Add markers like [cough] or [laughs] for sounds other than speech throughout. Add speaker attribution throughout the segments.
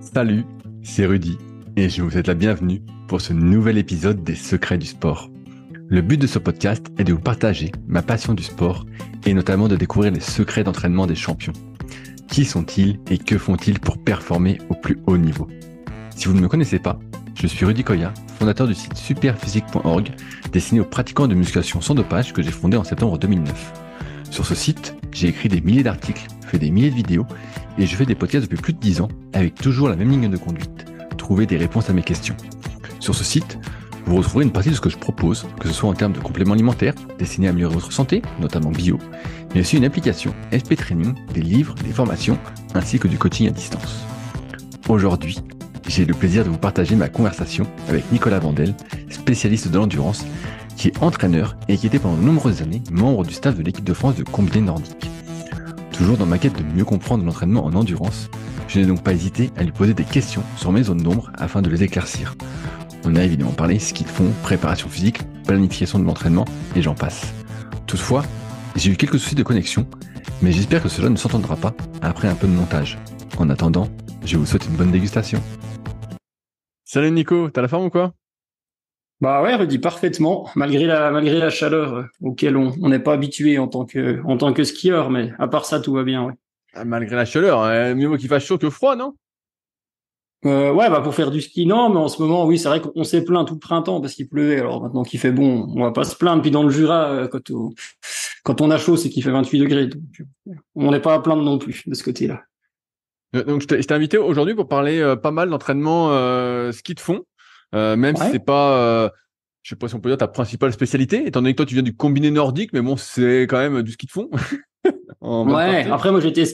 Speaker 1: Salut, c'est Rudy et je vous souhaite la bienvenue pour ce nouvel épisode des Secrets du sport. Le but de ce podcast est de vous partager ma passion du sport et notamment de découvrir les secrets d'entraînement des champions. Qui sont-ils et que font-ils pour performer au plus haut niveau Si vous ne me connaissez pas, je suis Rudy Koya, fondateur du site superphysique.org destiné aux pratiquants de musculation sans dopage que j'ai fondé en septembre 2009. Sur ce site, j'ai écrit des milliers d'articles je fais des milliers de vidéos et je fais des podcasts depuis plus de 10 ans avec toujours la même ligne de conduite, trouver des réponses à mes questions. Sur ce site, vous retrouverez une partie de ce que je propose, que ce soit en termes de compléments alimentaires destinés à améliorer votre santé, notamment bio, mais aussi une application, SP Training, des livres, des formations, ainsi que du coaching à distance. Aujourd'hui, j'ai le plaisir de vous partager ma conversation avec Nicolas Vandel, spécialiste de l'endurance, qui est entraîneur et qui était pendant de nombreuses années membre du staff de l'équipe de France de combiné nordique. Toujours dans ma quête de mieux comprendre l'entraînement en endurance, je n'ai donc pas hésité à lui poser des questions sur mes zones d'ombre afin de les éclaircir. On a évidemment parlé ce qu'ils font, préparation physique, planification de l'entraînement, et j'en passe. Toutefois, j'ai eu quelques soucis de connexion, mais j'espère que cela ne s'entendra pas après un peu de montage. En attendant, je vous souhaite une bonne dégustation. Salut Nico, t'as la forme ou quoi bah
Speaker 2: ouais, Rudy, parfaitement, malgré la, malgré la chaleur euh, auquel on n'est pas habitué en tant, que, en tant que skieur, mais à part ça, tout va bien, ouais. Ah, malgré la chaleur, hein, mieux vaut qu'il fasse chaud que froid, non euh, ouais, bah pour faire du ski, non, mais en ce moment, oui, c'est vrai qu'on s'est plaint tout le printemps parce qu'il pleuvait. Alors maintenant qu'il fait bon, on va pas se plaindre. Puis dans le Jura, euh, quand, on, a chaud, c'est qu'il fait 28
Speaker 1: degrés. on n'est pas à plaindre non plus de ce côté-là. Donc je t'ai invité aujourd'hui pour parler pas mal d'entraînement ski de fond. Euh, même si c'est pas euh, je sais pas si on peut dire ta principale spécialité, étant donné que toi tu viens du combiné nordique, mais bon, c'est quand même du ski de fond. [laughs] ouais, après moi j'étais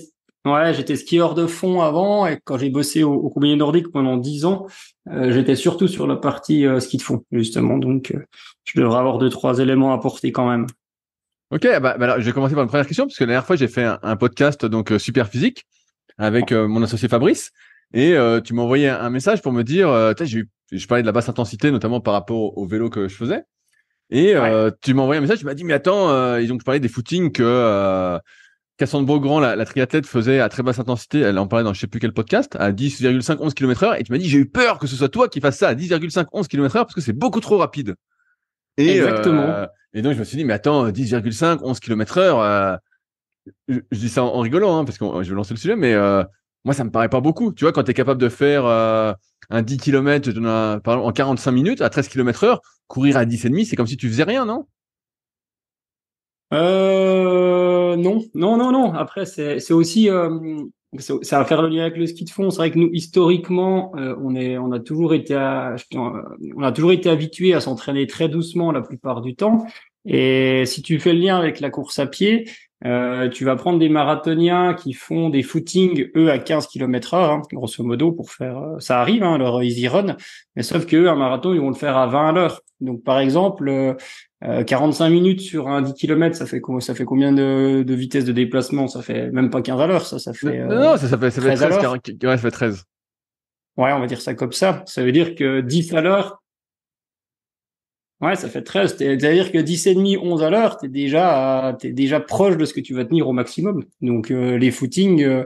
Speaker 1: ouais, j'étais skieur de
Speaker 2: fond avant et quand j'ai bossé au, combiné nordique pendant 10 ans, euh, j'étais surtout sur la partie ski de fond justement, donc
Speaker 1: je devrais avoir deux trois éléments à porter quand même. Ok, bah, bah, alors, je vais commencer par une première question parce que la dernière fois j'ai fait un podcast donc super physique avec mon associé Fabrice et euh, tu tu m'envoyais un message pour me dire, euh, j'ai je parlais de la basse intensité, notamment par rapport au, vélo que je faisais. Et euh, tu m'as envoyé un message, tu m'as dit, mais attends, ils ont parlé des footings que Cassandre Beaugrand, la, triathlète, faisait à très basse intensité, elle en parlait dans je sais plus quel podcast, à 10,5, 11 km h Et tu m'as dit, j'ai eu peur que ce soit toi qui fasse ça à 10,5, 11 km heure parce que c'est beaucoup trop rapide. Et, Exactement. et donc, je me suis dit, mais attends, 10,5, 11 km heure, je, dis ça en, rigolant, hein, parce que je vais lancer le sujet, mais moi, ça me paraît pas beaucoup. Tu vois, quand tu es capable de faire euh, un 10 km euh, en en 45 minutes à 13 km heure, courir à demi, c'est comme si tu faisais rien, non
Speaker 2: euh, non, non, non, non. Après, c'est aussi, euh, ça va faire le lien avec le ski de fond. C'est vrai que nous, historiquement, euh, on est, on a toujours été, à, on a toujours été habitué à s'entraîner très doucement la plupart du temps. Et si tu fais le lien avec la course à pied, euh, tu vas prendre des marathoniens qui font des footings, eux, à 15 km heure, hein, grosso modo, pour faire... Euh, ça arrive, hein, leur easy run, mais sauf qu'eux, un marathon, ils vont le faire à 20 à l'heure. Donc, par exemple, 45 euh, euh, minutes sur un 10 km, ça fait, ça fait combien de, vitesses vitesse de déplacement Ça fait même pas 15 à l'heure, ça, ça fait... non, ça, ça, fait, ça fait 13, 13
Speaker 1: ouais, ça fait 13.
Speaker 2: Ouais, on va dire ça comme ça. Ça veut dire que 10 à l'heure, Ouais, ça fait 13. C'est-à-dire que 10,5, 11 à l'heure, t'es déjà, es déjà proche de ce que tu vas tenir au maximum. Donc, euh, les footings, euh,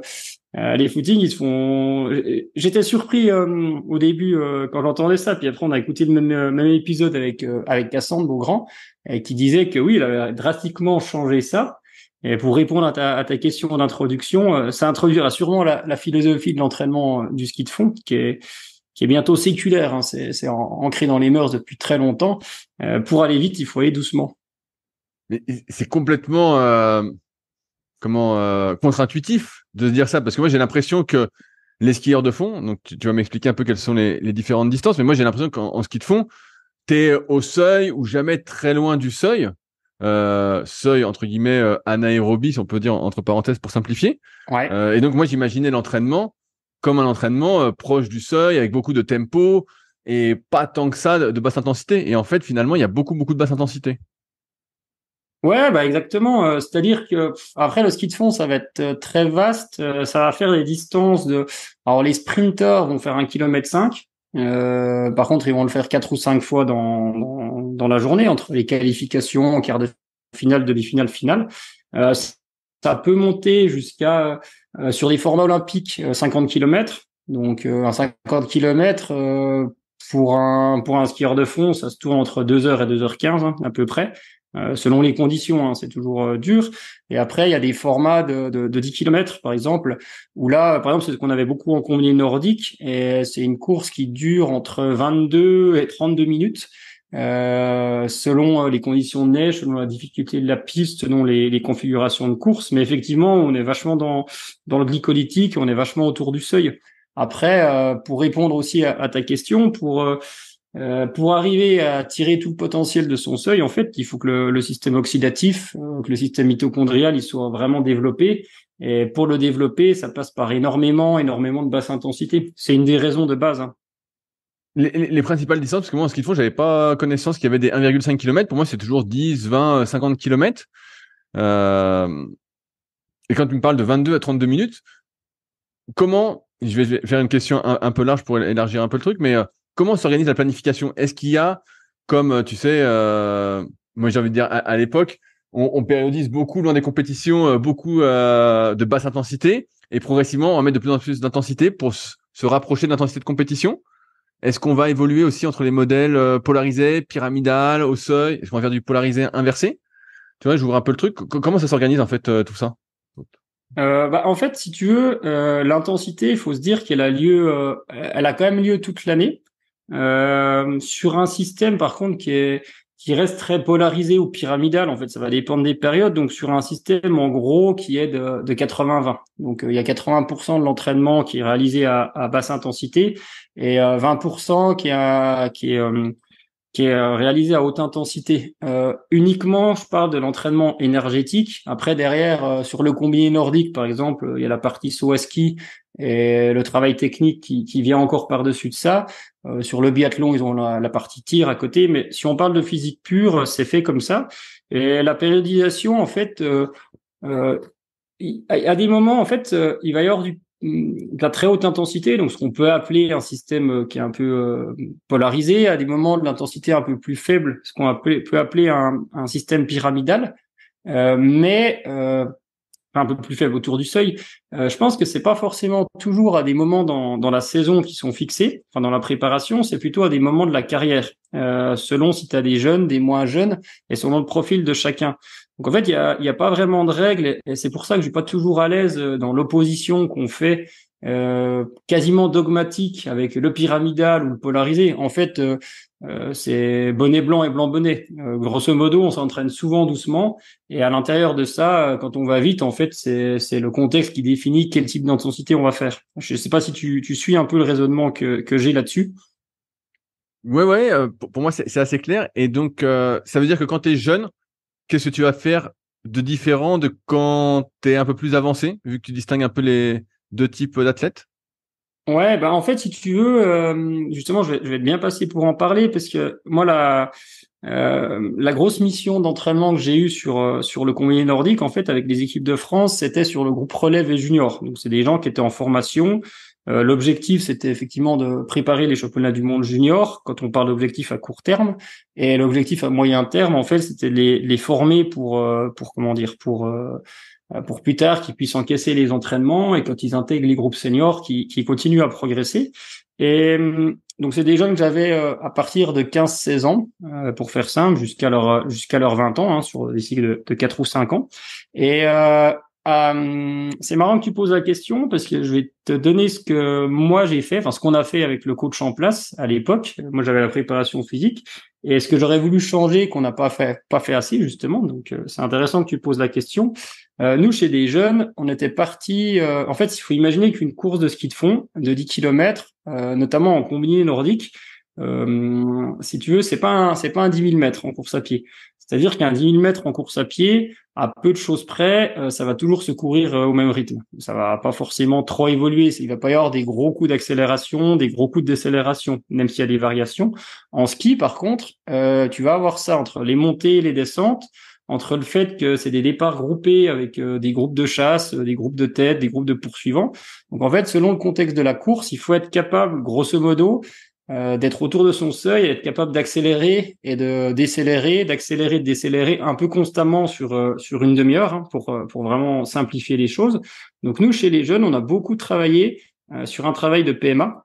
Speaker 2: euh, les footings, ils font. J'étais surpris au début quand j'entendais ça, puis après on a écouté le même, même épisode avec avec Cassandre Beaugrand, qui disait que oui, il avait drastiquement changé ça. Et pour répondre à ta, question d'introduction, ça introduira sûrement la, la philosophie de l'entraînement du ski de fond, qui est qui est bientôt séculaire, hein, c'est ancré dans les mœurs depuis très longtemps.
Speaker 1: Euh, pour aller vite, il faut aller doucement. Mais c'est complètement euh, comment euh, contre-intuitif de dire ça, parce que moi j'ai l'impression que les skieurs de fond, donc tu, vas m'expliquer un peu quelles sont les, les, différentes distances, mais moi j'ai l'impression qu'en ski de fond, tu es au seuil ou jamais très loin du seuil. Euh, seuil entre guillemets euh, anaérobie, si on peut dire entre parenthèses pour simplifier. Ouais. Euh, et donc moi j'imaginais l'entraînement comme un entraînement euh, proche du seuil, avec beaucoup de tempo et pas tant que ça de, basse intensité. Et en fait, finalement, il y a beaucoup, beaucoup de basse intensité. Ouais,
Speaker 2: bah exactement. Euh, c'est-à-dire que après le ski de fond, ça va être euh, très vaste. ça va faire des distances de. Alors les sprinters vont faire un kilomètre cinq. par contre, ils vont le faire quatre ou cinq fois dans, dans, la journée, entre les qualifications, en quart de finale, demi-finale, finale. ça peut monter jusqu'à euh, sur les formats olympiques, 50 euh, km. Donc euh, un 50 km pour un pour un skieur de fond, ça se tourne entre 2 heures et 2h15 hein, à peu près. selon les conditions, hein, c'est toujours dur. Et après, il y a des formats de, de 10 km, par exemple, où là, par exemple, c'est ce qu'on avait beaucoup en combiné nordique, et c'est une course qui dure entre 22 et 32 minutes, euh, selon euh, les conditions de neige, selon la difficulté de la piste, selon les, les, configurations de course. Mais effectivement, on est vachement dans, dans le glycolytique, on est vachement autour du seuil. Après, euh, pour répondre aussi à, ta question, pour pour arriver à tirer tout le potentiel de son seuil, en fait, il faut que le, le système oxydatif, que le système mitochondrial, il soit vraiment développé. Et pour le développer, ça passe par énormément, énormément de basse intensité. C'est une des raisons de base. Hein
Speaker 1: les, principales distances, parce que moi, en qu'ils font, fond, j'avais pas connaissance qu'il y avait des 1,5 km. Pour moi, c'est toujours 10, 20, 50 km. et quand tu me parles de 22 à 32 minutes, comment, je vais faire une question un, peu large pour élargir un peu le truc, mais euh, comment s'organise la planification Est-ce qu'il y a, comme euh, tu sais, euh, moi j'ai envie de dire à, l'époque, on, périodise beaucoup loin des compétitions, beaucoup de basse intensité, et progressivement on met de plus en plus d'intensité pour se rapprocher de l'intensité de compétition est-ce qu'on va évoluer aussi entre les modèles euh, polarisés, pyramidal, au seuil Est-ce qu'on va faire du polarisé inversé Tu vois, j'ouvre un peu le truc. comment ça s'organise en fait euh, tout ça
Speaker 2: euh, bah, en fait, si tu veux, l'intensité, il faut se dire qu'elle a lieu, elle a quand même lieu toute l'année sur un système, par contre, qui est qui reste très polarisé ou pyramidal. En fait, ça va dépendre des périodes. Donc, sur un système, en gros, qui est de, 80-20. Donc, euh, il y a 80% de l'entraînement qui est réalisé à, basse intensité et 20% euh, qui est, euh, qui est, qui est réalisé à haute intensité. uniquement, je parle de l'entraînement énergétique. Après, derrière, sur le combiné nordique, par exemple, il y a la partie saut ski et le travail technique qui, qui vient encore par-dessus de ça. Euh, sur le biathlon, ils ont la, partie tir à côté, mais si on parle de physique pure, c'est fait comme ça. Et la périodisation, en fait, euh, euh, à, des moments, en fait, il va y avoir du, de la très haute intensité, donc ce qu'on peut appeler un système qui est un peu polarisé, à des moments de l'intensité un peu plus faible, ce qu'on peut appeler un, un système pyramidal. mais un peu plus faible autour du seuil. Euh, je pense que c'est pas forcément toujours à des moments dans, dans la saison qui sont fixés, enfin dans la préparation, c'est plutôt à des moments de la carrière, euh, selon si tu as des jeunes, des moins jeunes, et selon le profil de chacun. Donc en fait, il n'y a, y a pas vraiment de règles, et c'est pour ça que je suis pas toujours à l'aise euh, dans l'opposition qu'on fait euh, quasiment dogmatique avec le pyramidal ou le polarisé. En fait, euh, euh, c'est bonnet blanc et blanc bonnet. Euh, grosso modo, on s'entraîne souvent doucement et à l'intérieur de ça, euh, quand on va vite, en fait, c'est le contexte qui définit quel type d'intensité on va faire. Je ne sais pas si tu, suis un
Speaker 1: peu le raisonnement que, j'ai là-dessus. Oui, oui. pour, pour, moi, c'est assez clair. Et donc, ça veut dire que quand tu es jeune, qu'est-ce que tu vas faire de différent de quand tu es un peu plus avancé, vu que tu distingues un peu les deux types d'athlètes
Speaker 2: Ouais, bah en fait, si tu veux, euh, justement, je vais, être bien passé pour en parler parce que moi, la, euh, la grosse mission d'entraînement que j'ai eue sur, euh, sur le convoyé nordique, en fait, avec les équipes de France, c'était sur le groupe relève et junior. Donc, c'est des gens qui étaient en formation. L'objectif, c'était effectivement de préparer les championnats du monde junior, quand on parle d'objectif à court terme. Et l'objectif à moyen terme, en fait, c'était les, les former pour, pour comment dire, pour euh, pour plus tard qu'ils puissent encaisser les entraînements et quand ils intègrent les groupes seniors qui, qui continuent à progresser. Et euh, donc c'est des jeunes que j'avais euh, à partir de 15-16 ans, pour faire simple, jusqu'à leur jusqu'à leur 20 ans, hein, sur des cycles de, de, 4 ou 5 ans. Et c'est marrant que tu poses la question parce que je vais te donner ce que moi j'ai fait, enfin ce qu'on a fait avec le coach en place à l'époque. Moi j'avais la préparation physique et ce que j'aurais voulu changer qu'on n'a pas fait pas fait assez justement. Donc c'est intéressant que tu poses la question. Euh, nous, chez des jeunes, on était parti. Euh, en fait, il faut imaginer qu'une course de ski de fond de 10 km, euh, notamment en combiné nordique, si tu veux, c'est pas c'est pas un 10 000 mètres en course à pied. C'est-à-dire qu'un 10 000 mètres en course à pied, à peu de choses près, ça va toujours se courir au même rythme. Ça va pas forcément trop évoluer. Il va pas y avoir des gros coups d'accélération, des gros coups de décélération, même s'il y a des variations. En ski, par contre, tu vas avoir ça entre les montées et les descentes entre le fait que c'est des départs groupés avec euh, des groupes de chasse, euh, des groupes de tête, des groupes de poursuivants. Donc en fait, selon le contexte de la course, il faut être capable, grosso modo, euh, d'être autour de son seuil, être capable d'accélérer et de décélérer, d'accélérer, de décélérer un peu constamment sur sur une demi-heure hein, pour pour vraiment simplifier les choses. Donc nous chez les jeunes, on a beaucoup travaillé sur un travail de PMA.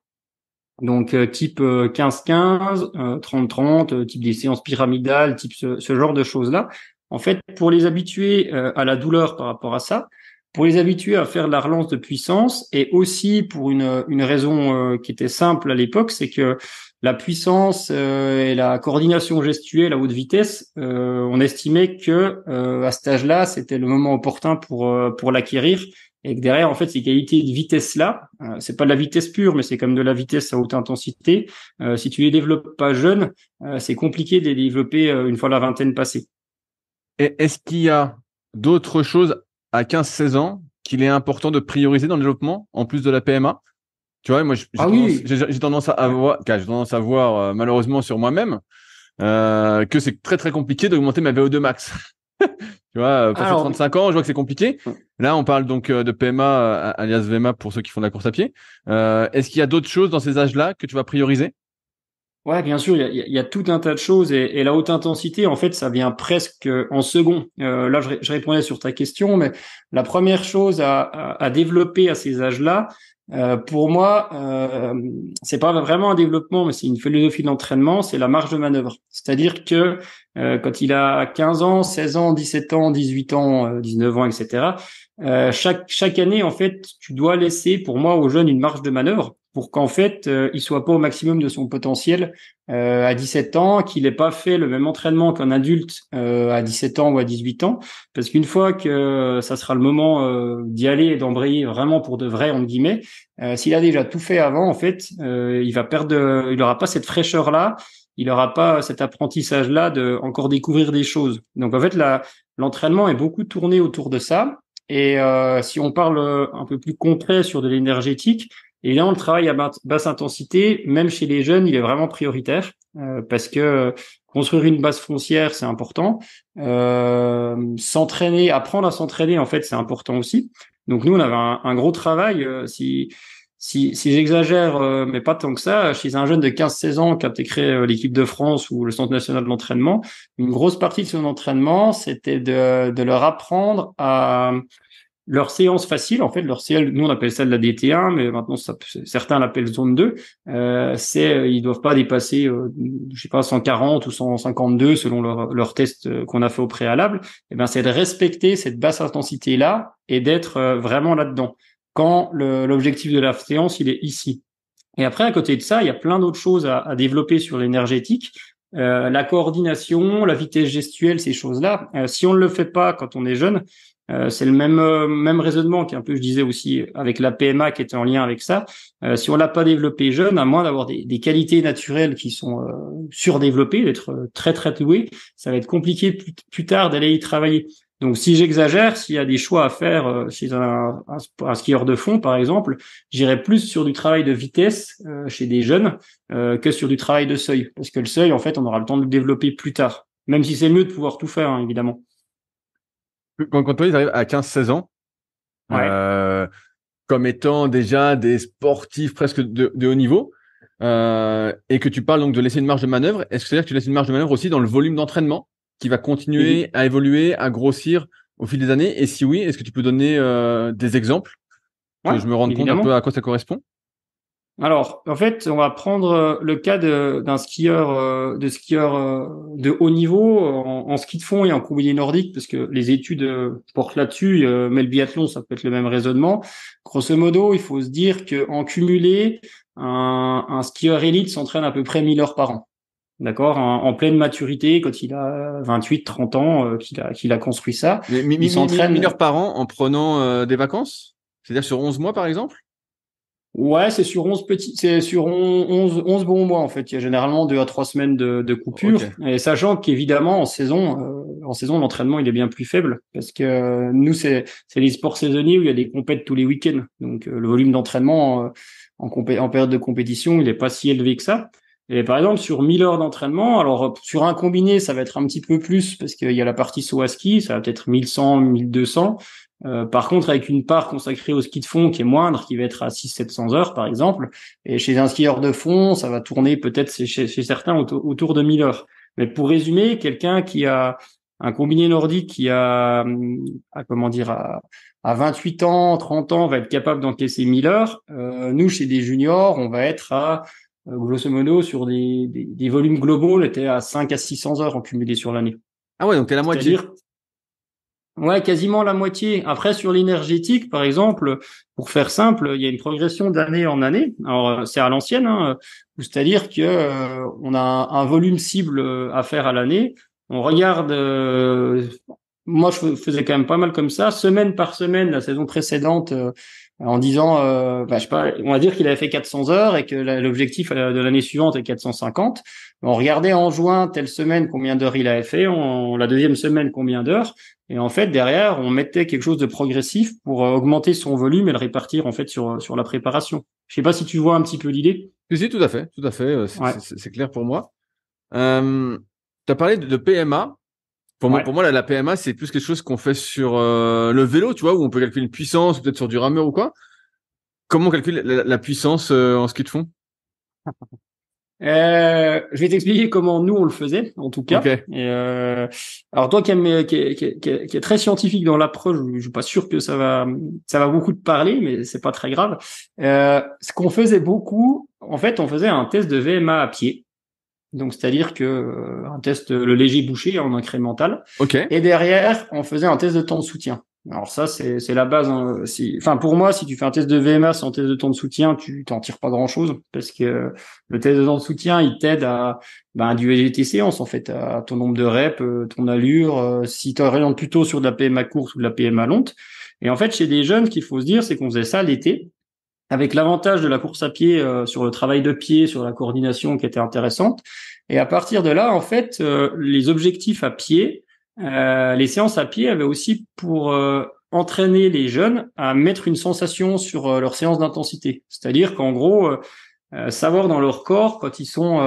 Speaker 2: Donc type 15-15, 30-30, type des séances pyramidales, type ce, ce genre de choses-là, en fait, pour les habituer euh, à la douleur par rapport à ça, pour les habituer à faire de la relance de puissance et aussi pour une, raison euh, qui était simple à l'époque, c'est que la puissance euh, et la coordination gestuelle à haute vitesse, on estimait que à cet âge-là, c'était le moment opportun pour pour l'acquérir et que derrière, en fait, ces qualités de vitesse-là, Ce c'est pas de la vitesse pure, mais c'est comme de la vitesse à haute intensité. si tu les développes pas jeune, c'est compliqué de les développer
Speaker 1: une fois la vingtaine passée. Est-ce qu'il y a d'autres choses à 15-16 ans qu'il est important de prioriser dans le développement en plus de la PMA Tu vois, moi, j'ai ah tendance, à avoir, j'ai tendance à voir euh, malheureusement sur moi-même euh, que c'est très très compliqué d'augmenter ma VO2 max. [laughs] tu vois, passé euh, 35 ans, je vois que c'est compliqué. Là, on parle donc de PMA, alias VMA pour ceux qui font de la course à pied. Est-ce qu'il y a d'autres choses dans ces âges-là que tu vas prioriser Ouais, bien sûr, il y a, tout un tas de choses et, la
Speaker 2: haute intensité, en fait, ça vient presque en second. Euh, là, je, répondais sur ta question, mais la première chose à, développer à ces âges-là, euh, pour moi, euh, c'est pas vraiment un développement, mais c'est une philosophie d'entraînement, c'est la marge de manœuvre. C'est-à-dire que euh, quand il a 15 ans, 16 ans, 17 ans, 18 ans, 19 ans, etc., chaque, chaque année, en fait, tu dois laisser, pour moi, aux jeunes une marge de manœuvre pour qu'en fait, euh, il soit pas au maximum de son potentiel euh, à 17 ans, qu'il n'ait pas fait le même entraînement qu'un adulte euh, à 17 ans ou à 18 ans, parce qu'une fois que euh, ça sera le moment d'y aller et d'embrayer vraiment pour de vrai entre guillemets, s'il a déjà tout fait avant, en fait, il va perdre, il n'aura pas cette fraîcheur là, il n'aura pas cet apprentissage là de encore découvrir des choses. Donc en fait, là, l'entraînement est beaucoup tourné autour de ça. Et si on parle un peu plus concret sur de l'énergétique, et Évidemment, le travail à basse intensité, même chez les jeunes, il est vraiment prioritaire euh, parce que euh, construire une base foncière, c'est important. Euh, s'entraîner, apprendre à s'entraîner, en fait, c'est important aussi. Donc nous, on avait un, gros travail. Euh, si si, si j'exagère, mais pas tant que ça, chez un jeune de 15-16 ans qui a été créé l'équipe de France ou le Centre national de l'entraînement, une grosse partie de son entraînement, c'était de, de leur apprendre à leur séance facile, en fait, leur ciel nous on appelle ça de la DT1, mais maintenant certains l'appellent zone 2. Euh, c'est euh, ils doivent pas dépasser, euh, je sais pas, 140 ou 152 selon leur, leur test euh, qu'on a fait au préalable. Et eh ben c'est de respecter cette basse intensité là et d'être vraiment là-dedans. Quand l'objectif de la séance il est ici. Et après à côté de ça, il y a plein d'autres choses à, à développer sur l'énergétique. Euh, la coordination, la vitesse gestuelle, ces choses-là, si on ne le fait pas quand on est jeune, euh, c'est le même euh, même raisonnement qui un peu je disais aussi avec la PMA qui était en lien avec ça. Euh, si on l'a pas développé jeune, à moins d'avoir des, des, qualités naturelles qui sont surdéveloppées, d'être très très doué, ça va être compliqué plus, tard d'aller y travailler. Donc si j'exagère, s'il y a des choix à faire chez un, un, skieur de fond par exemple, j'irai plus sur du travail de vitesse chez des jeunes que sur du travail de seuil, parce que le seuil en fait on aura le temps de le développer plus
Speaker 1: tard, même si c'est mieux de pouvoir tout faire hein, évidemment quand, quand toi, ils arrivent à 15-16 ans, euh, comme étant déjà des sportifs presque de, haut niveau, euh, et que tu parles donc de laisser une marge de manœuvre, est-ce que cest dire que tu laisses une marge de manœuvre aussi dans le volume d'entraînement qui va continuer à évoluer, à grossir au fil des années Et si oui, est-ce que tu peux donner euh, des exemples que je me rende compte un peu à quoi ça correspond
Speaker 2: alors, en fait, on va prendre euh, le cas d'un skieur, euh, de skieur euh, de haut niveau en, ski de fond et en combiné nordique, parce que les études portent là-dessus. Mais le biathlon, ça peut être le même raisonnement. Grosso modo, il faut se dire qu'en cumulé, un, un skieur élite s'entraîne à peu près 1000 heures par an d'accord, en, pleine maturité, quand il a 28, 30 ans, qu'il a, qu'il a construit ça. il s'entraîne. 1000 heures
Speaker 1: par an en prenant des vacances C'est-à-dire sur 11 mois, par exemple Ouais, c'est sur 11 petits,
Speaker 2: c'est sur 11, 11 bons mois en fait. Il y a généralement deux à trois semaines de, de coupure. Et sachant qu'évidemment en saison, euh, en saison l'entraînement il est bien plus faible parce que nous c'est c'est les sports saisonniers où il y a des compètes tous les week-ends. Donc euh, le volume d'entraînement euh, en, en période de compétition il est pas si élevé que ça. Et par exemple sur 1000 heures d'entraînement, alors sur un combiné ça va être un petit peu plus parce qu'il y a la partie saut à ski, ça va peut-être 1100, 1200. Euh, par contre, avec une part consacrée au ski de fond qui est moindre, qui va être à 600-700 heures par exemple, et chez un skieur de fond, ça va tourner peut-être chez, chez, certains autour de 1000 heures. Mais pour résumer, quelqu'un qui a un combiné nordique qui a, hum, à, comment dire, à, 28 ans, 30 ans, va être capable d'encaisser 1000 heures. Euh, nous, chez des juniors, on va être à euh, grosso modo sur des, des, des volumes globaux, on était à 5 à 600 heures en cumulé sur l'année. Ah ouais, donc à la moitié. Ouais, quasiment la moitié. Après, sur l'énergétique, par exemple, pour faire simple, il y a une progression d'année en année. Alors, euh, c'est à l'ancienne, hein. c'est-à-dire que euh, on a un volume cible euh, à faire à l'année. On regarde. moi, je faisais quand même pas mal comme ça, semaine par semaine, la saison précédente en disant, euh, bah, je sais pas, on va dire qu'il avait fait 400 heures et que l'objectif euh, de l'année suivante est 450. On regardait en juin telle semaine combien d'heures il avait fait, en, la deuxième semaine combien d'heures, et en fait derrière on mettait quelque chose de progressif pour euh, augmenter son volume et le répartir en fait sur sur la préparation. Je sais pas si tu vois un petit peu
Speaker 1: l'idée. Oui, tout à fait, tout à fait, c'est clair pour moi. Euh, tu as parlé de PMA. Pour, moi, la, PMA, c'est plus quelque chose qu'on fait sur euh, le vélo, tu vois, où on peut calculer une puissance, peut-être sur du rameur ou quoi. Comment on calcule la, puissance euh, en ski de fond euh, je vais t'expliquer comment nous on le faisait, en tout cas. Et
Speaker 2: euh, alors toi qui, es qui, est, très scientifique dans l'approche, je, je suis pas sûr que ça va, ça va beaucoup te parler, mais c'est pas très grave. Euh, ce qu'on faisait beaucoup, en fait, on faisait un test de VMA à pied. Donc, c'est-à-dire que euh, un test, euh, le léger bouché en incrémental. Ok. Et derrière, on faisait un test de temps de soutien. Alors ça, c'est, c'est la base. Hein. Si, enfin, pour moi, si tu fais un test de VMA sans test de temps de soutien, tu t'en tires pas grand-chose parce que le test de temps de soutien, il t'aide à ben, du VGT séance en fait, à ton nombre de reps, euh, ton allure. si tu orientes plutôt sur de la PMA courte ou de la PMA longue. Et en fait, chez des jeunes, ce qu'il faut se dire, c'est qu'on faisait ça l'été avec l'avantage de la course à pied euh, sur le travail de pied, sur la coordination qui était intéressante. Et à partir de là, en fait, euh, les objectifs à pied, euh, les séances à pied avaient aussi pour entraîner les jeunes à mettre une sensation sur leur séance d'intensité. C'est-à-dire qu'en gros, savoir dans leur corps quand ils sont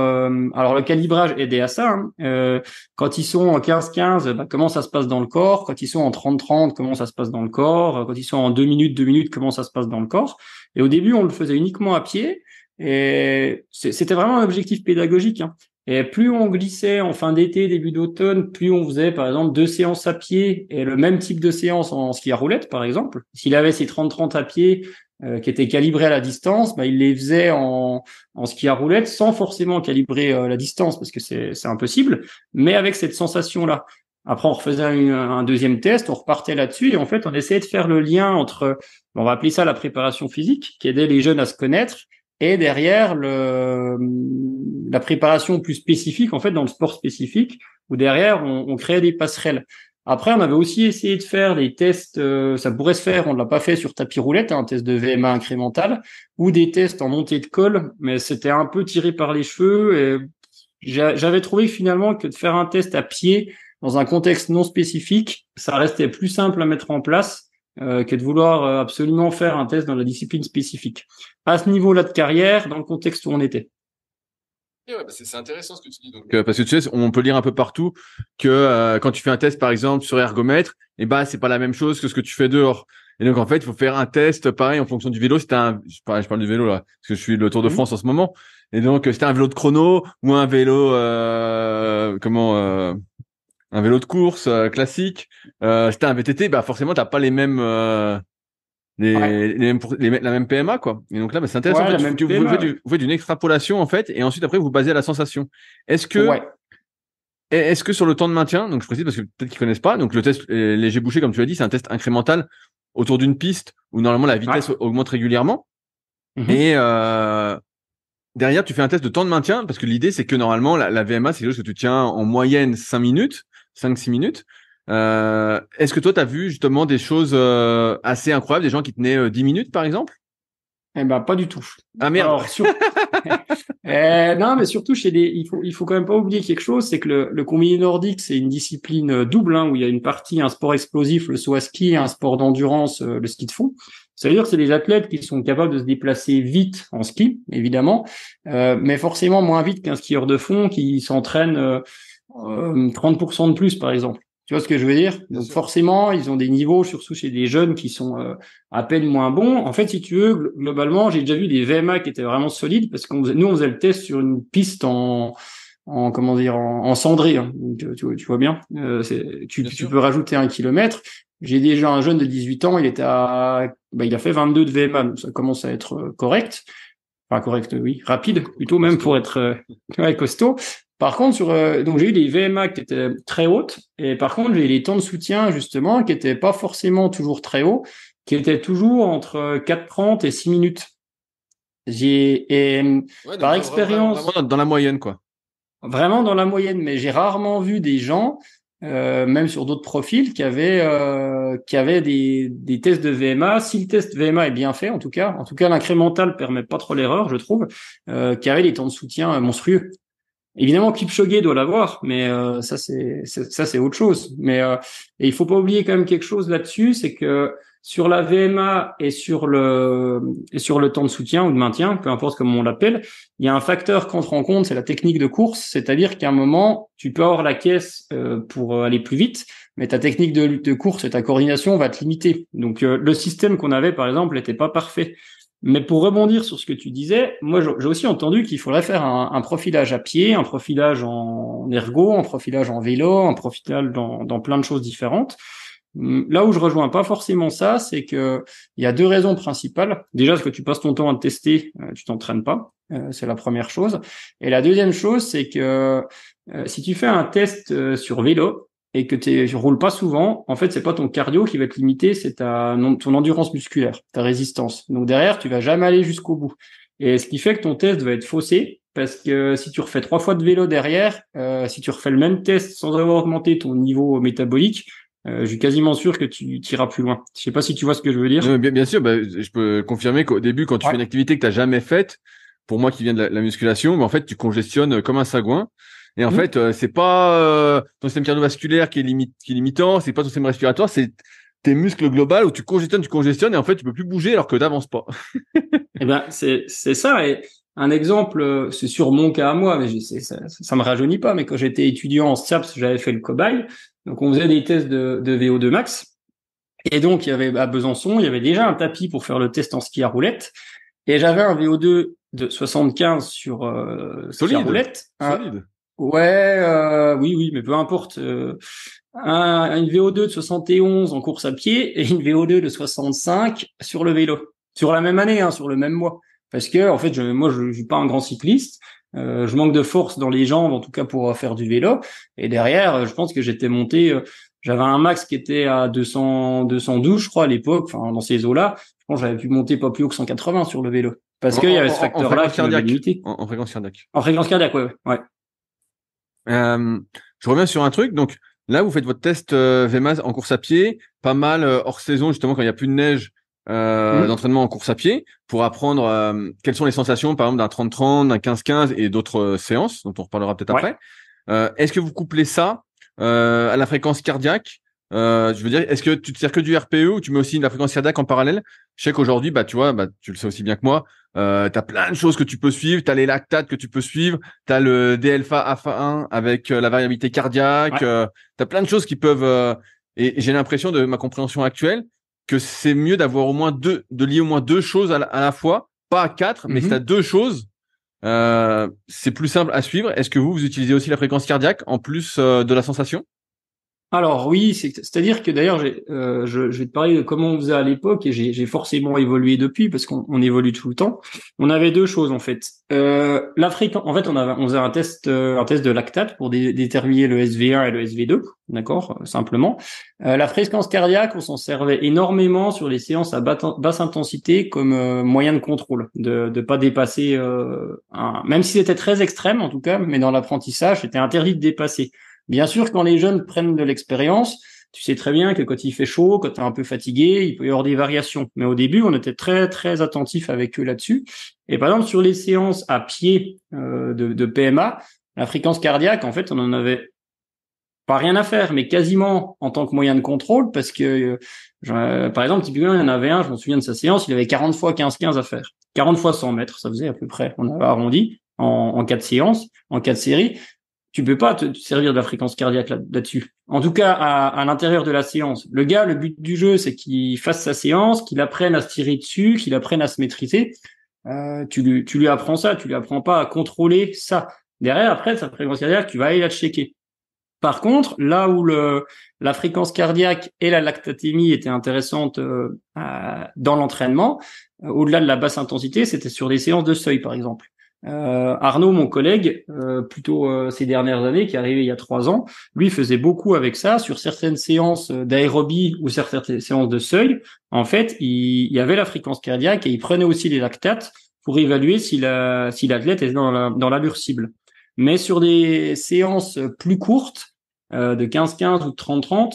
Speaker 2: alors le calibrage aidé à ça hein, quand ils sont en 15 15 bah, comment ça se passe dans le corps quand ils sont en 30 30 comment ça se passe dans le corps quand ils sont en 2 minutes 2 minutes comment ça se passe dans le corps et au début, on le faisait uniquement à pied. Et c'était vraiment un objectif pédagogique. Hein. Et plus on glissait en fin d'été, début d'automne, plus on faisait par exemple deux séances à pied et le même type de séance en ski à roulette par exemple. S'il avait ses 30-30 à pied euh, qui étaient calibrés à la distance, bah, il les faisait en, ski à roulette sans forcément calibrer euh, la distance parce que c'est impossible, mais avec cette sensation-là. Après, on refaisait un deuxième test, on repartait là-dessus et en fait, on essayait de faire le lien entre, on va appeler ça la préparation physique, qui aidait les jeunes à se connaître, et derrière le, la préparation plus spécifique, en fait, dans le sport spécifique, où derrière, on, on créait des passerelles. Après, on avait aussi essayé de faire des tests, euh, ça pourrait se faire, on ne l'a pas fait sur tapis roulette, hein, un test de VMA incrémental, ou des tests en montée de colle, mais c'était un peu tiré par les cheveux. Et j'avais trouvé finalement que de faire un test à pied, dans un contexte non spécifique, ça restait plus simple à mettre en place euh, que de vouloir euh, absolument faire un test dans la discipline spécifique. À ce niveau-là de carrière, dans le contexte où on
Speaker 1: était. Ouais, bah, c'est intéressant ce que tu dis. parce que tu sais, on peut lire un peu partout que euh, quand tu fais un test, par exemple, sur ergomètre, et eh ben, c'est pas la même chose que ce que tu fais dehors. Et donc, en fait, il faut faire un test pareil en fonction du vélo. un, je parle, du vélo là, parce que je suis le Tour de mhm. France en ce moment. Et donc, c'était un vélo de chrono ou un vélo, euh, comment, euh, un vélo de course euh, classique, euh, si t'as un VTT, bah forcément t'as pas les mêmes euh, les, mêmes, la même PMA quoi. Et donc là, bah, c'est intéressant. tu en du, une extrapolation en fait, et ensuite après vous basez à la sensation. Est-ce que Est-ce que sur le temps de maintien, donc je précise parce que peut-être qu'ils connaissent pas, donc le test euh, léger bouché, comme tu l'as dit, c'est un test incrémental autour d'une piste où normalement la vitesse augmente régulièrement. Mm-hmm. Et derrière, tu fais un test de temps de maintien parce que l'idée c'est que normalement la, la VMA c'est quelque chose que tu tiens en moyenne 5 minutes. 5-6 minutes. Euh, est-ce que toi, tu as vu justement des choses euh, assez incroyables, des gens qui tenaient 10 euh, minutes, par exemple Eh ben, pas du tout. Ah merde [laughs]
Speaker 2: Non, mais surtout, chez des il faut, il faut quand même pas oublier quelque chose, c'est que le, combiné nordique, c'est une discipline double, hein, où il y a une partie, un sport explosif, le saut à ski, un sport d'endurance, le ski de fond. cest à dire que c'est des athlètes qui sont capables de se déplacer vite en ski, évidemment, mais forcément moins vite qu'un skieur de fond qui s'entraîne 30% euh, de plus, par exemple. Tu vois ce que je veux dire Donc forcément, ils ont des niveaux, surtout chez des jeunes qui sont euh, à peine moins bons. En fait, si tu veux, globalement, j'ai déjà vu des VMA qui étaient vraiment solides parce que nous on faisait le test sur une piste en en comment dire en, en cendré. Hein. Donc, euh, tu, tu, vois bien, tu, tu peux rajouter un kilomètre. J'ai déjà un jeune de 18 ans, il était à, bah, il a fait 22 de VMA, donc ça commence à être correct. Enfin correct, oui, rapide plutôt même pour être [laughs] ouais, costaud. Par contre, sur, euh, donc j'ai eu des VMA qui étaient très hautes, et par contre, j'ai eu des temps de soutien, justement, qui n'étaient pas forcément toujours très hauts, qui étaient toujours entre 4,30 euh, et 6 minutes. J'ai, par expérience. dans la moyenne, quoi. Vraiment dans la moyenne, mais j'ai rarement vu des gens, euh, même sur d'autres profils, qui avaient, qui avaient des, des tests de VMA. Si le test VMA est bien fait, en tout cas, en tout cas, l'incrémental permet pas trop l'erreur, je trouve, qui avaient des temps de soutien monstrueux. Évidemment, Kipchoge doit l'avoir, mais euh, ça c'est ça c'est autre chose. Mais euh, il faut pas oublier quand même quelque chose là-dessus, c'est que sur la VMA et sur le et sur le temps de soutien ou de maintien, peu importe comment on l'appelle, il y a un facteur qu'on se rend compte, c'est la technique de course. C'est-à-dire qu'à un moment, tu peux avoir la caisse euh, pour euh, aller plus vite, mais ta technique de, de course et ta coordination va te limiter. Donc le système qu'on avait par exemple n'était pas parfait. Mais pour rebondir sur ce que tu disais, moi j'ai aussi entendu qu'il faudrait faire un, profilage à pied, un profilage en ergo, un profilage en vélo, un profilage dans, plein de choses différentes. Hum, là où je rejoins pas forcément ça, c'est que il y a deux raisons principales. Déjà, ce que tu passes ton temps à tester, euh, tu t'entraînes pas. Euh, c'est la première chose. Et la deuxième chose, c'est que euh, si tu fais un test sur vélo, et que tu roules pas souvent, en fait, c'est pas ton cardio qui va te limiter, c'est ta ton endurance musculaire, ta résistance. Donc derrière, tu vas jamais aller jusqu'au bout. Et ce qui fait que ton test va être faussé parce que si tu refais trois fois de vélo derrière, euh, si tu refais le même test sans avoir augmenté ton niveau métabolique, euh, je suis quasiment sûr que tu iras plus loin. Je sais pas si tu vois ce
Speaker 1: que je veux dire. bien, sûr, bah, je peux confirmer qu'au début, quand tu fais une activité que tu n'as jamais faite, pour moi qui viens de la, musculation, mais bah, en fait, tu congestionnes comme un sagouin. Et en mmh. fait, euh, c'est pas euh, ton système cardiovasculaire qui est, limite, qui est limitant, c'est pas ton système respiratoire, c'est tes muscles globaux où tu congestionnes, tu congestionnes et en fait, tu peux plus bouger alors que t'avances pas. [laughs] eh ben, c'est, c'est ça. Et un
Speaker 2: exemple, euh, c'est sur mon cas à moi, mais ça, ça me rajeunit pas, mais quand j'étais étudiant en STAPS, j'avais fait le cobaye. Donc, on faisait des tests de, de VO2 max. Et donc, il y avait à Besançon, il y avait déjà un tapis pour faire le test en ski à roulette. Et j'avais un VO2 de 75 sur euh, ski à roulette. Solide. Ouais, euh, oui, oui, mais peu importe. Euh, un, une VO2 de 71 en course à pied et une VO2 de 65 sur le vélo, sur la même année, hein, sur le même mois. Parce que en fait, je, moi, je, suis pas un grand cycliste. Euh, je manque de force dans les jambes, en tout cas pour euh, faire du vélo. Et derrière, je pense que j'étais monté. j'avais un max qui était à 200, 212, je crois, à l'époque, enfin dans ces eaux-là. Je pense que j'avais pu monter pas plus haut que 180 sur le vélo. Parce qu'il y avait ce facteur-là qui me
Speaker 1: limitait. En, fréquence cardiaque. En fréquence cardiaque, ouais. ouais. Euh, je reviens sur un truc. Donc là, vous faites votre test euh, en course à pied, pas mal euh, hors saison justement quand il n'y a plus de neige euh, mmh. d'entraînement en course à pied pour apprendre quelles sont les sensations par exemple d'un 30-30, d'un 15-15 et d'autres séances dont on reparlera peut-être après. Est-ce que vous couplez ça à la fréquence cardiaque euh, je veux dire, est-ce que tu te sers que du RPE ou tu mets aussi de la fréquence cardiaque en parallèle Je sais qu'aujourd'hui, bah, tu vois, bah, tu le sais aussi bien que moi, euh, tu as plein de choses que tu peux suivre. Tu as les lactates que tu peux suivre. Tu as le DLFA alpha 1 avec euh, la variabilité cardiaque. Euh, t'as tu as plein de choses qui peuvent... et j'ai l'impression de ma compréhension actuelle que c'est mieux d'avoir au moins deux, de lier au moins deux choses à la, fois, pas quatre, mais si mm-hmm. tu as deux choses, c'est plus simple à suivre. Est-ce que vous, vous utilisez aussi la fréquence cardiaque en plus de la sensation
Speaker 2: alors oui, c'est-à-dire que d'ailleurs, euh, je, vais te parler de comment on faisait à l'époque et j'ai forcément évolué depuis parce qu'on évolue tout le temps. On avait deux choses en fait. Euh, en fait, on, avait, on faisait un test, euh, un test de lactate pour déterminer le SV1 et le SV2, d'accord, simplement. Euh, la fréquence cardiaque, on s'en servait énormément sur les séances à basse intensité comme moyen de contrôle, de ne pas dépasser, un... même si c'était très extrême en tout cas, mais dans l'apprentissage, c'était interdit de dépasser. Bien sûr, quand les jeunes prennent de l'expérience, tu sais très bien que quand il fait chaud, quand tu es un peu fatigué, il peut y avoir des variations. Mais au début, on était très très attentif avec eux là-dessus. Et par exemple, sur les séances à pied euh, de, PMA, la fréquence cardiaque, en fait, on en avait pas rien à faire, mais quasiment en tant que moyen de contrôle, parce que, euh, euh, par exemple, typiquement, il y en avait un, je me souviens de sa séance, il avait 40 fois 15-15 à faire. 40 fois 100 mètres, ça faisait à peu près, on avait arrondi en, en quatre séances, en quatre séries tu peux pas te servir de la fréquence cardiaque là-dessus. en tout cas, à, l'intérieur de la séance. Le gars, le but du jeu, c'est qu'il fasse sa séance, qu'il apprenne à se tirer dessus, qu'il apprenne à se maîtriser. Euh, tu, lui, apprends ça, tu lui apprends pas à contrôler ça. Derrière, après, sa fréquence cardiaque, tu vas aller la checker. Par contre, là où le, la fréquence cardiaque et la lactatémie étaient intéressantes euh, dans l'entraînement, euh, au-delà de la basse intensité, c'était sur des séances de seuil, par exemple. Euh, Arnaud, mon collègue, euh, plutôt euh, ces dernières années, qui est arrivé il y a trois ans, lui faisait beaucoup avec ça. Sur certaines séances d'aérobie ou certaines séances de seuil, en fait, il, y avait la fréquence cardiaque et il prenait aussi les lactates pour évaluer si l'athlète si était dans la, dans cible. Mais sur des séances plus courtes, de 15-15 ou de 30-30,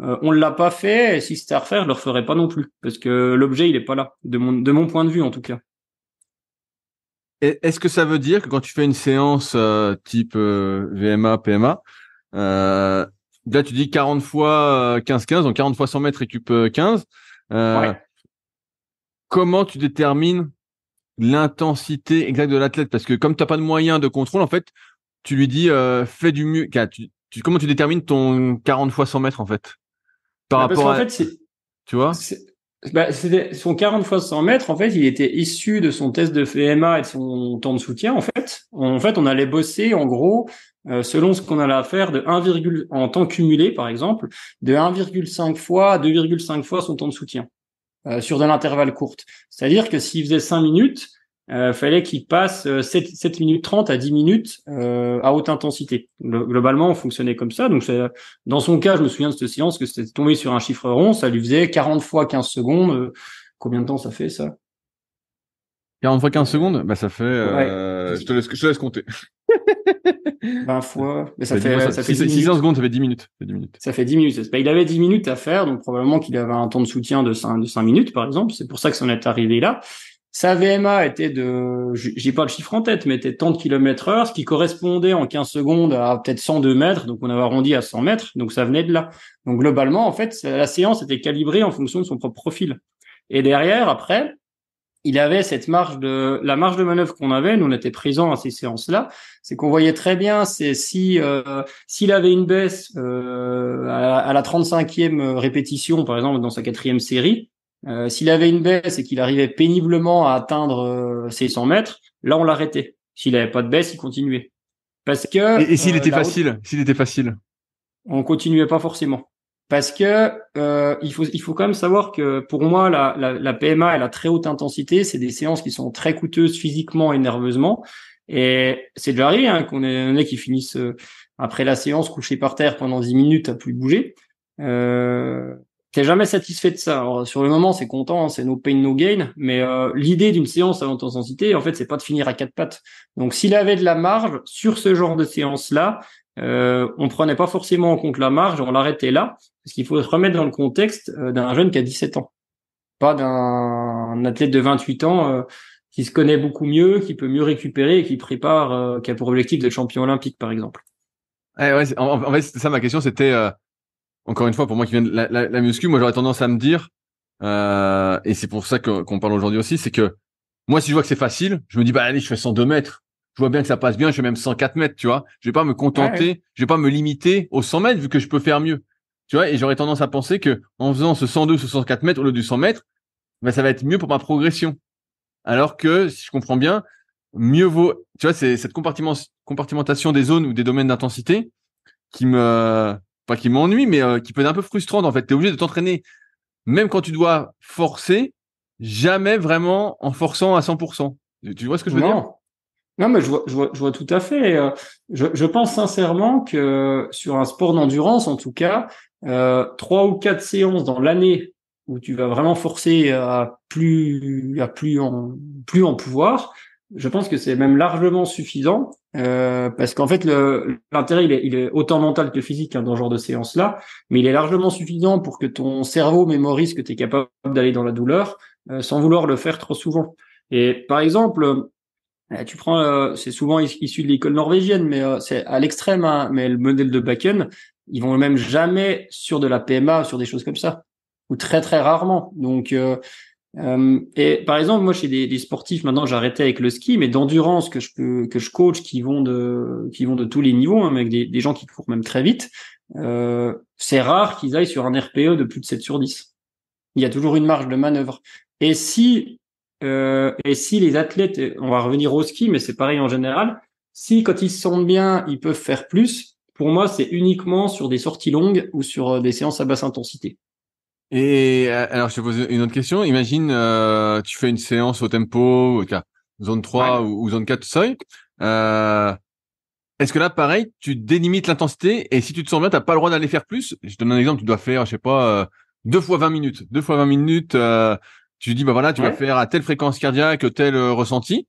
Speaker 2: on ne l'a pas fait. Et si c'était à refaire, je ne le referais pas non plus, parce que l'objet, il n'est pas là, de mon, de mon point de vue en tout cas.
Speaker 1: Est-ce que ça veut dire que quand tu fais une séance euh, type euh, VMA, PMA, euh, là tu dis 40 fois 15-15, euh, donc 40 fois 100 mètres récup 15. Comment tu détermines l'intensité exacte de l'athlète Parce que comme tu n'as pas de moyen de contrôle, en fait, tu lui dis fais du mieux. Tu, tu, comment tu détermines ton 40 fois 100 mètres en fait
Speaker 2: Par bah, rapport en à... fait, tu vois bah, son 40 fois 100 mètres, en fait, il était issu de son test de FMA et de son temps de soutien. En fait, en fait, on allait bosser en gros euh, selon ce qu'on allait faire de 1, en temps cumulé, par exemple, de 1,5 fois à 2,5 fois son temps de soutien euh, sur de l'intervalle courte. C'est-à-dire que s'il faisait 5 minutes, euh, fallait qu'il passe 7, euh, 7, minutes 30 à 10 minutes euh, à haute intensité. globalement, on fonctionnait comme ça. Donc, dans son cas, je me souviens de cette séance que c'était tombé sur un chiffre rond, ça lui faisait 40 fois 15 secondes. Euh, combien de temps ça fait ça
Speaker 1: 40 fois 15 secondes Bah ça fait... Euh, je, te laisse, je laisse compter. 20 [laughs] fois...
Speaker 2: Mais ça, fait, ça, fait 10 minutes.
Speaker 1: secondes, ça fait 10 minutes. 10
Speaker 2: minutes. Ça fait 10 minutes. Bah, il avait 10 minutes à faire, donc probablement qu'il avait un temps de soutien de 5, de 5 minutes, par exemple. C'est pour ça que ça en est arrivé là. Sa VMA était de, j'ai pas le chiffre en tête, mais était de kilomètres heure, ce qui correspondait en 15 secondes à peut-être 102 mètres. Donc, on avait arrondi à 100 mètres. Donc, ça venait de là. Donc, globalement, en fait, la séance était calibrée en fonction de son propre profil. Et derrière, après, il avait cette marge de la marge de manœuvre qu'on avait, nous on était présents à ces séances-là, c'est qu'on voyait très bien c'est si euh, s'il avait une baisse euh, à, la, 35e répétition par exemple dans sa quatrième série, euh, s'il avait une baisse et qu'il arrivait péniblement à atteindre euh, ses 100 mètres, là on l'arrêtait. S'il n'avait pas de baisse, il continuait. Parce que et, s'il euh, était facile,
Speaker 1: s'il était facile,
Speaker 2: on continuait pas forcément. Parce que il faut il faut quand même savoir que pour moi la, la, la PMA elle la très haute intensité, c'est des séances qui sont très coûteuses physiquement et nerveusement. Et c'est déjà arrivé hein, qu'on ait qui finissent après la séance couché par terre pendant 10 minutes à plus bouger. Euh, t'es jamais satisfait de ça. sur le moment, c'est content, hein, c'est no pain no gain, mais euh, l'idée d'une séance à haute intensité, en fait, c'est pas de finir à quatre pattes. Donc, s'il avait de la marge sur ce genre de séance-là, euh, on prenait pas forcément en compte la marge, on l'arrêtait là, parce qu'il faut se remettre dans le contexte euh, d'un jeune qui a 17 ans, pas d'un athlète de 28 ans euh, qui se connaît beaucoup mieux, qui peut mieux récupérer
Speaker 1: et qui prépare, qui a pour objectif d'être champion olympique, par exemple. Eh ouais, en, en, fait, ça ma question, c'était encore une fois, pour moi qui viens de la, muscu, moi j'aurais tendance à me dire, euh, et c'est pour ça qu'on parle aujourd'hui aussi, c'est que moi si je vois que c'est facile, je me dis bah allez, je fais 102 mètres. Je vois bien que ça passe bien, je fais même 104 mètres, tu vois. Je vais pas me contenter, je vais pas me limiter aux 100 mètres vu que je peux faire mieux, tu vois. Et j'aurais tendance à penser que en faisant ce 102, ce 104 mètres au lieu du 100 mètres, ben ça va être mieux pour ma progression. Alors que si je comprends bien, mieux vaut, tu vois, c'est cette compartimentation des zones ou des domaines d'intensité qui me pas qui m'ennuie, mais euh, qui peut être un peu frustrante en fait. Tu es obligé de t'entraîner. Même quand tu dois forcer, jamais vraiment en forçant à 100%. Tu vois ce que je veux dire
Speaker 2: Non, mais je vois, tout à fait. Euh, je, je, pense sincèrement que sur un sport d'endurance, en tout cas, euh, trois ou quatre séances dans l'année où tu vas vraiment forcer à plus, à plus en, plus en pouvoir, je pense que c'est même largement suffisant euh, parce qu'en fait, l'intérêt, il, il est, autant mental que physique hein, dans ce genre de séance-là, mais il est largement suffisant pour que ton cerveau mémorise que tu es capable d'aller dans la douleur euh, sans vouloir le faire trop souvent. Et par exemple, euh, tu prends, c'est souvent issu de l'école norvégienne, mais c'est à l'extrême, hein, mais le modèle de Bakken, ils vont même jamais sur de la PMA, sur des choses comme ça, ou très très rarement. Donc euh, et par exemple, moi, chez des, des, sportifs maintenant. j'ai arrêté avec le ski, mais d'endurance que je peux, que je coach, qui vont de, qui vont de tous les niveaux, hein, avec des, des, gens qui courent même très vite. Euh, c'est rare qu'ils aillent sur un RPE de plus de 7 sur 10. Il y a toujours une marge de manœuvre. Et si, euh, et si les athlètes, on va revenir au ski, mais c'est pareil en général. Si quand ils se sentent bien, ils peuvent faire plus. Pour moi, c'est uniquement sur des sorties longues ou sur euh, des séances à basse intensité.
Speaker 1: Et euh, alors, je te pose une autre question. Imagine, euh, tu fais une séance au tempo, zone 3 ou, zone 4 seuil. Euh, est-ce que là, pareil, tu délimites l'intensité et si tu te sens bien, t'as pas le droit d'aller faire plus Je te donne un exemple. Tu dois faire, je sais pas, euh, deux fois 20 minutes. Deux fois 20 minutes, euh, tu dis, bah voilà, tu vas faire à telle fréquence cardiaque, tel ressenti.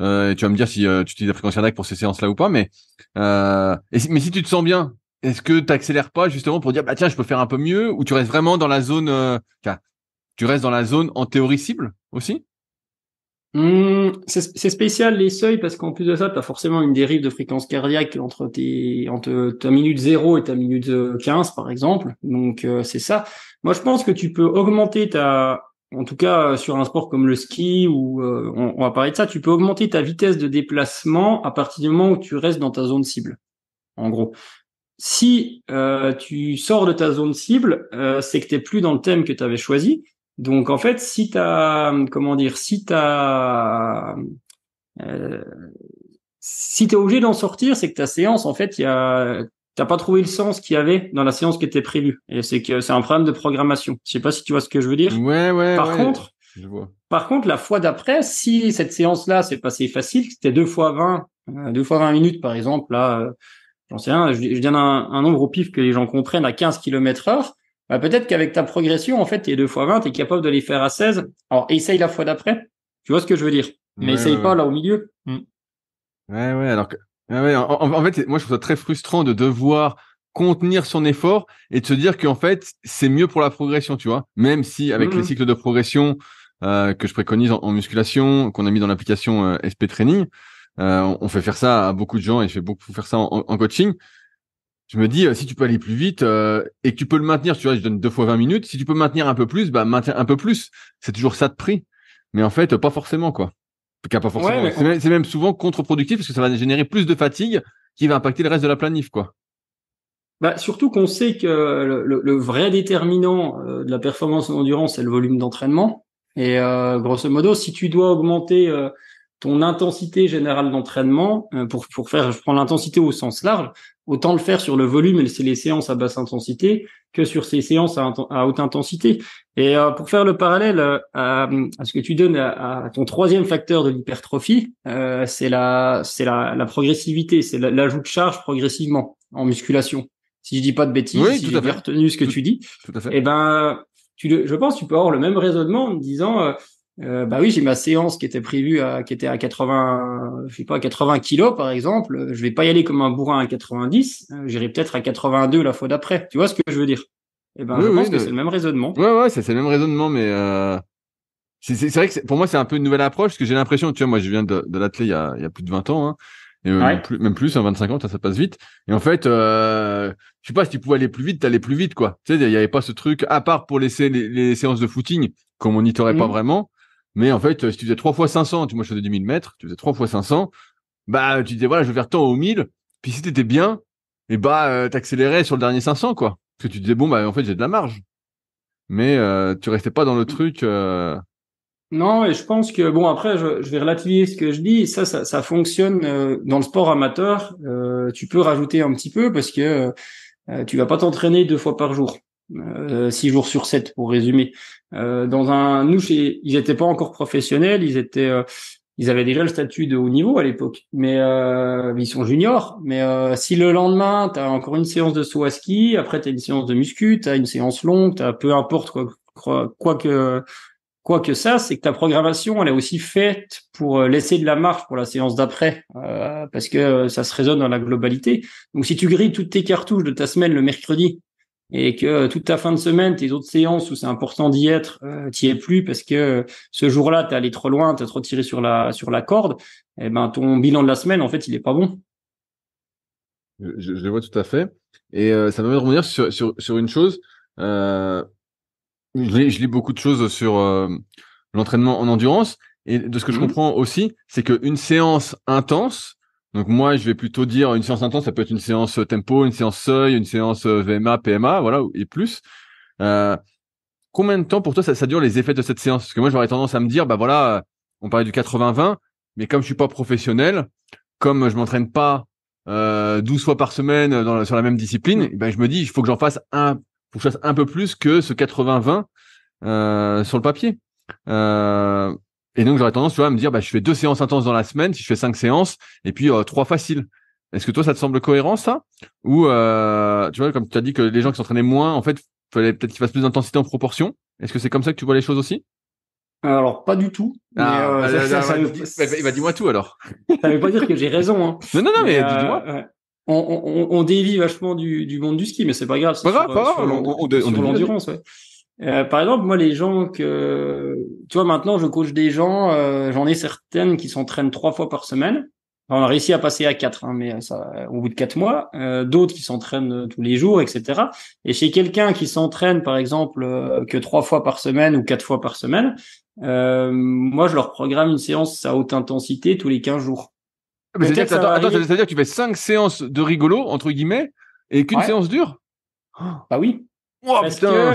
Speaker 1: Euh, et tu vas me dire si tu utilises la fréquence cardiaque pour ces séances-là ou pas. Mais, et mais si tu te sens bien, est-ce que tu accélères pas justement pour dire bah tiens je peux faire un peu mieux ou tu restes vraiment dans la zone euh, tu restes dans la zone en théorie cible aussi
Speaker 2: mmh, C'est spécial les seuils parce qu'en plus de ça tu as forcément une dérive de fréquence cardiaque entre tes entre ta minute 0 et ta minute 15 euh, par exemple donc euh, c'est ça. Moi je pense que tu peux augmenter ta en tout cas sur un sport comme le ski ou on va parler de ça, tu peux augmenter ta vitesse de déplacement à partir du moment où tu restes dans ta zone cible en gros si euh, tu sors de ta zone cible, euh, c'est que t'es plus dans le thème que tu avais choisi. Donc en fait, si tu comment dire, si t'as euh, si t'es obligé d'en sortir, c'est que ta séance en fait, il y a T'as pas trouvé le sens qu'il y avait dans la séance qui était prévue. Et c'est que c'est un problème de programmation. Je sais pas si tu vois ce que je veux dire. Ouais, ouais. Par contre, je vois. par contre, la fois d'après, si cette séance-là s'est passée facile, c'était deux fois 20, euh, deux fois vingt minutes, par exemple, là, j'en sais rien, je, je donne un, nombre au pif que les gens comprennent à 15 km heure, bah peut-être qu'avec ta progression, en fait, t'es 2 fois 20, es capable de les faire à 16. Alors, essaye la fois d'après. Tu vois ce que je veux dire? Mais essaye pas là au milieu. Mm.
Speaker 1: Ouais, ouais, alors que, en, fait, moi, je trouve ça très frustrant de devoir contenir son effort et de se dire qu'en fait, c'est mieux pour la progression, tu vois. Même si, avec les mm-hmm. cycles de progression, euh, que je préconise en, musculation, qu'on a mis dans l'application euh, SP Training, euh, on fait faire ça à beaucoup de gens et je fais beaucoup faire ça en, coaching. Je me dis, euh, si tu peux aller plus vite euh, et que tu peux le maintenir, tu vois, je donne deux fois 20 minutes. Si tu peux maintenir un peu plus, bah un peu plus. C'est toujours ça de prix. Mais en fait, pas forcément, quoi. pas forcément. C'est même souvent contre-productif parce que ça va générer plus de fatigue qui va impacter le reste de la planif, quoi. Bah,
Speaker 2: surtout qu'on sait que le, vrai déterminant de la performance en endurance, c'est le volume d'entraînement. Et euh, grosso modo, si tu dois augmenter ton intensité générale d'entraînement, euh, pour, pour faire, je prends l'intensité au sens large, autant le faire sur le volume et les séances à basse intensité que sur ces séances à, haute intensité. Et euh, pour faire le parallèle euh, à, ce que tu donnes à, ton troisième facteur de l'hypertrophie, c'est la, c'est la, progressivité, c'est l'ajout de charge progressivement en musculation. Si je dis pas de bêtises, oui, si j'ai retenu ce que tu dis, et eh ben, tu je pense, tu peux avoir le même raisonnement en me disant euh, bah oui, j'ai ma séance qui était prévue qui était à 80, je sais pas, 80 kilos par exemple. Je vais pas y aller comme un bourrin à 90. Euh, j'irai peut-être à 82 la fois d'après. Tu vois ce que je veux dire Eh ben, je pense que c'est le
Speaker 1: même raisonnement. Ouais, ouais, c'est le même raisonnement, mais euh, c'est vrai que pour moi c'est un peu une nouvelle approche parce que j'ai l'impression, tu vois, moi je viens de, de il y a, plus de 20 ans. Hein, et même, plus, en hein, 25 ans, ça, passe vite. Et en fait, euh, je sais pas, si tu pouvais aller plus vite, t'allais plus vite, quoi. Tu sais, il y avait pas ce truc, à part pour laisser les, séances de footing, qu'on monitorait mmh pas vraiment, mais en fait, euh, si tu faisais 3 fois 500, tu, moi je faisais du mille mètres, tu faisais 3 fois 500, bah tu disais voilà, je vais faire tant au 1000. Puis si étais bien, et eh bah euh, t'accélérais sur le dernier 500 quoi. Parce que tu disais bon bah en fait j'ai de la marge. Mais euh, tu restais pas dans le truc.
Speaker 2: Non, et je pense que bon après je, vais relativiser ce que je dis. Ça, ça, ça fonctionne dans le sport amateur. tu peux rajouter un petit peu parce que tu vas pas t'entraîner deux fois par jour, six jours sur sept pour résumer. Euh, dans un, nous, chez, ils n'étaient pas encore professionnels, ils étaient, euh, ils avaient déjà le statut de haut niveau à l'époque, mais euh, ils sont juniors. Mais si le lendemain, tu as encore une séance de saut ski, après tu as une séance de muscu, tu as une séance longue, as, peu importe quoi, que quoi que ça, c'est que ta programmation, elle est aussi faite pour laisser de la marge pour la séance d'après, parce que ça se résonne dans la globalité. Donc si tu grilles toutes tes cartouches de ta semaine le mercredi et que euh, toute ta fin de semaine, tes autres séances où c'est important d'y être, euh, t'y es plus parce que euh, ce jour-là, t'es allé trop loin, t'as trop tiré sur la sur la corde, Et eh ben ton bilan de la semaine, en fait, il est pas bon.
Speaker 1: Je, je le vois tout à fait. Et euh, ça me à revenir sur, sur, sur une chose. Euh, je, lis, beaucoup de choses sur l'entraînement en endurance. Et de ce que je mmh. comprends aussi, c'est qu'une séance intense, donc moi, je vais plutôt dire une séance intense, ça peut être une séance euh, tempo, une séance seuil, une séance euh, VMA, PMA, voilà, et plus. Euh, combien de temps pour toi ça, ça, dure les effets de cette séance Parce que moi, j'aurais tendance à me dire, bah voilà, euh, on parlait du 80-20, mais comme je suis pas professionnel, comme je m'entraîne pas euh, 12 fois par semaine dans sur la même discipline, mm. eh ben je me dis, il faut que j'en fasse un, faut que fasse un peu plus que ce 80-20 euh, sur le papier. Euh, et donc j'aurais tendance, tu vois, à me dire, bah, je fais deux séances intenses dans la semaine, si je fais cinq séances, et puis euh, trois faciles. Est-ce que toi, ça te semble cohérent ça Ou euh, tu vois, comme tu as dit que les gens qui s'entraînaient moins, en fait, fallait peut-être qu'ils fassent plus d'intensité en proportion. Est-ce que c'est comme ça que tu vois les choses aussi
Speaker 2: alors pas du tout. Il mais,
Speaker 1: dis-moi tout alors.
Speaker 2: [laughs] ça veut pas dire que j'ai raison. Hein. Non non non mais, euh, dis-moi. On, on, on, dévie vachement du, du, monde du ski, mais c'est pas grave. Pas grave, pas grave. On, l'endurance, ouais. Euh, par exemple, moi, les gens que, tu vois, maintenant, je coach des gens, euh, j'en ai certaines qui s'entraînent trois fois par semaine. on a réussi à passer à quatre, hein, mais ça, au bout de quatre mois. Euh, d'autres qui s'entraînent tous les jours, etc. Et chez quelqu'un qui s'entraîne, par exemple, que trois fois par semaine ou quatre fois par semaine, moi, je leur programme une séance à haute intensité tous les quinze jours.
Speaker 1: Ah, c'est-à-dire que tu fais cinq séances de rigolo, entre guillemets, et qu'une séance dure? Bah oui.
Speaker 2: Oh, putain,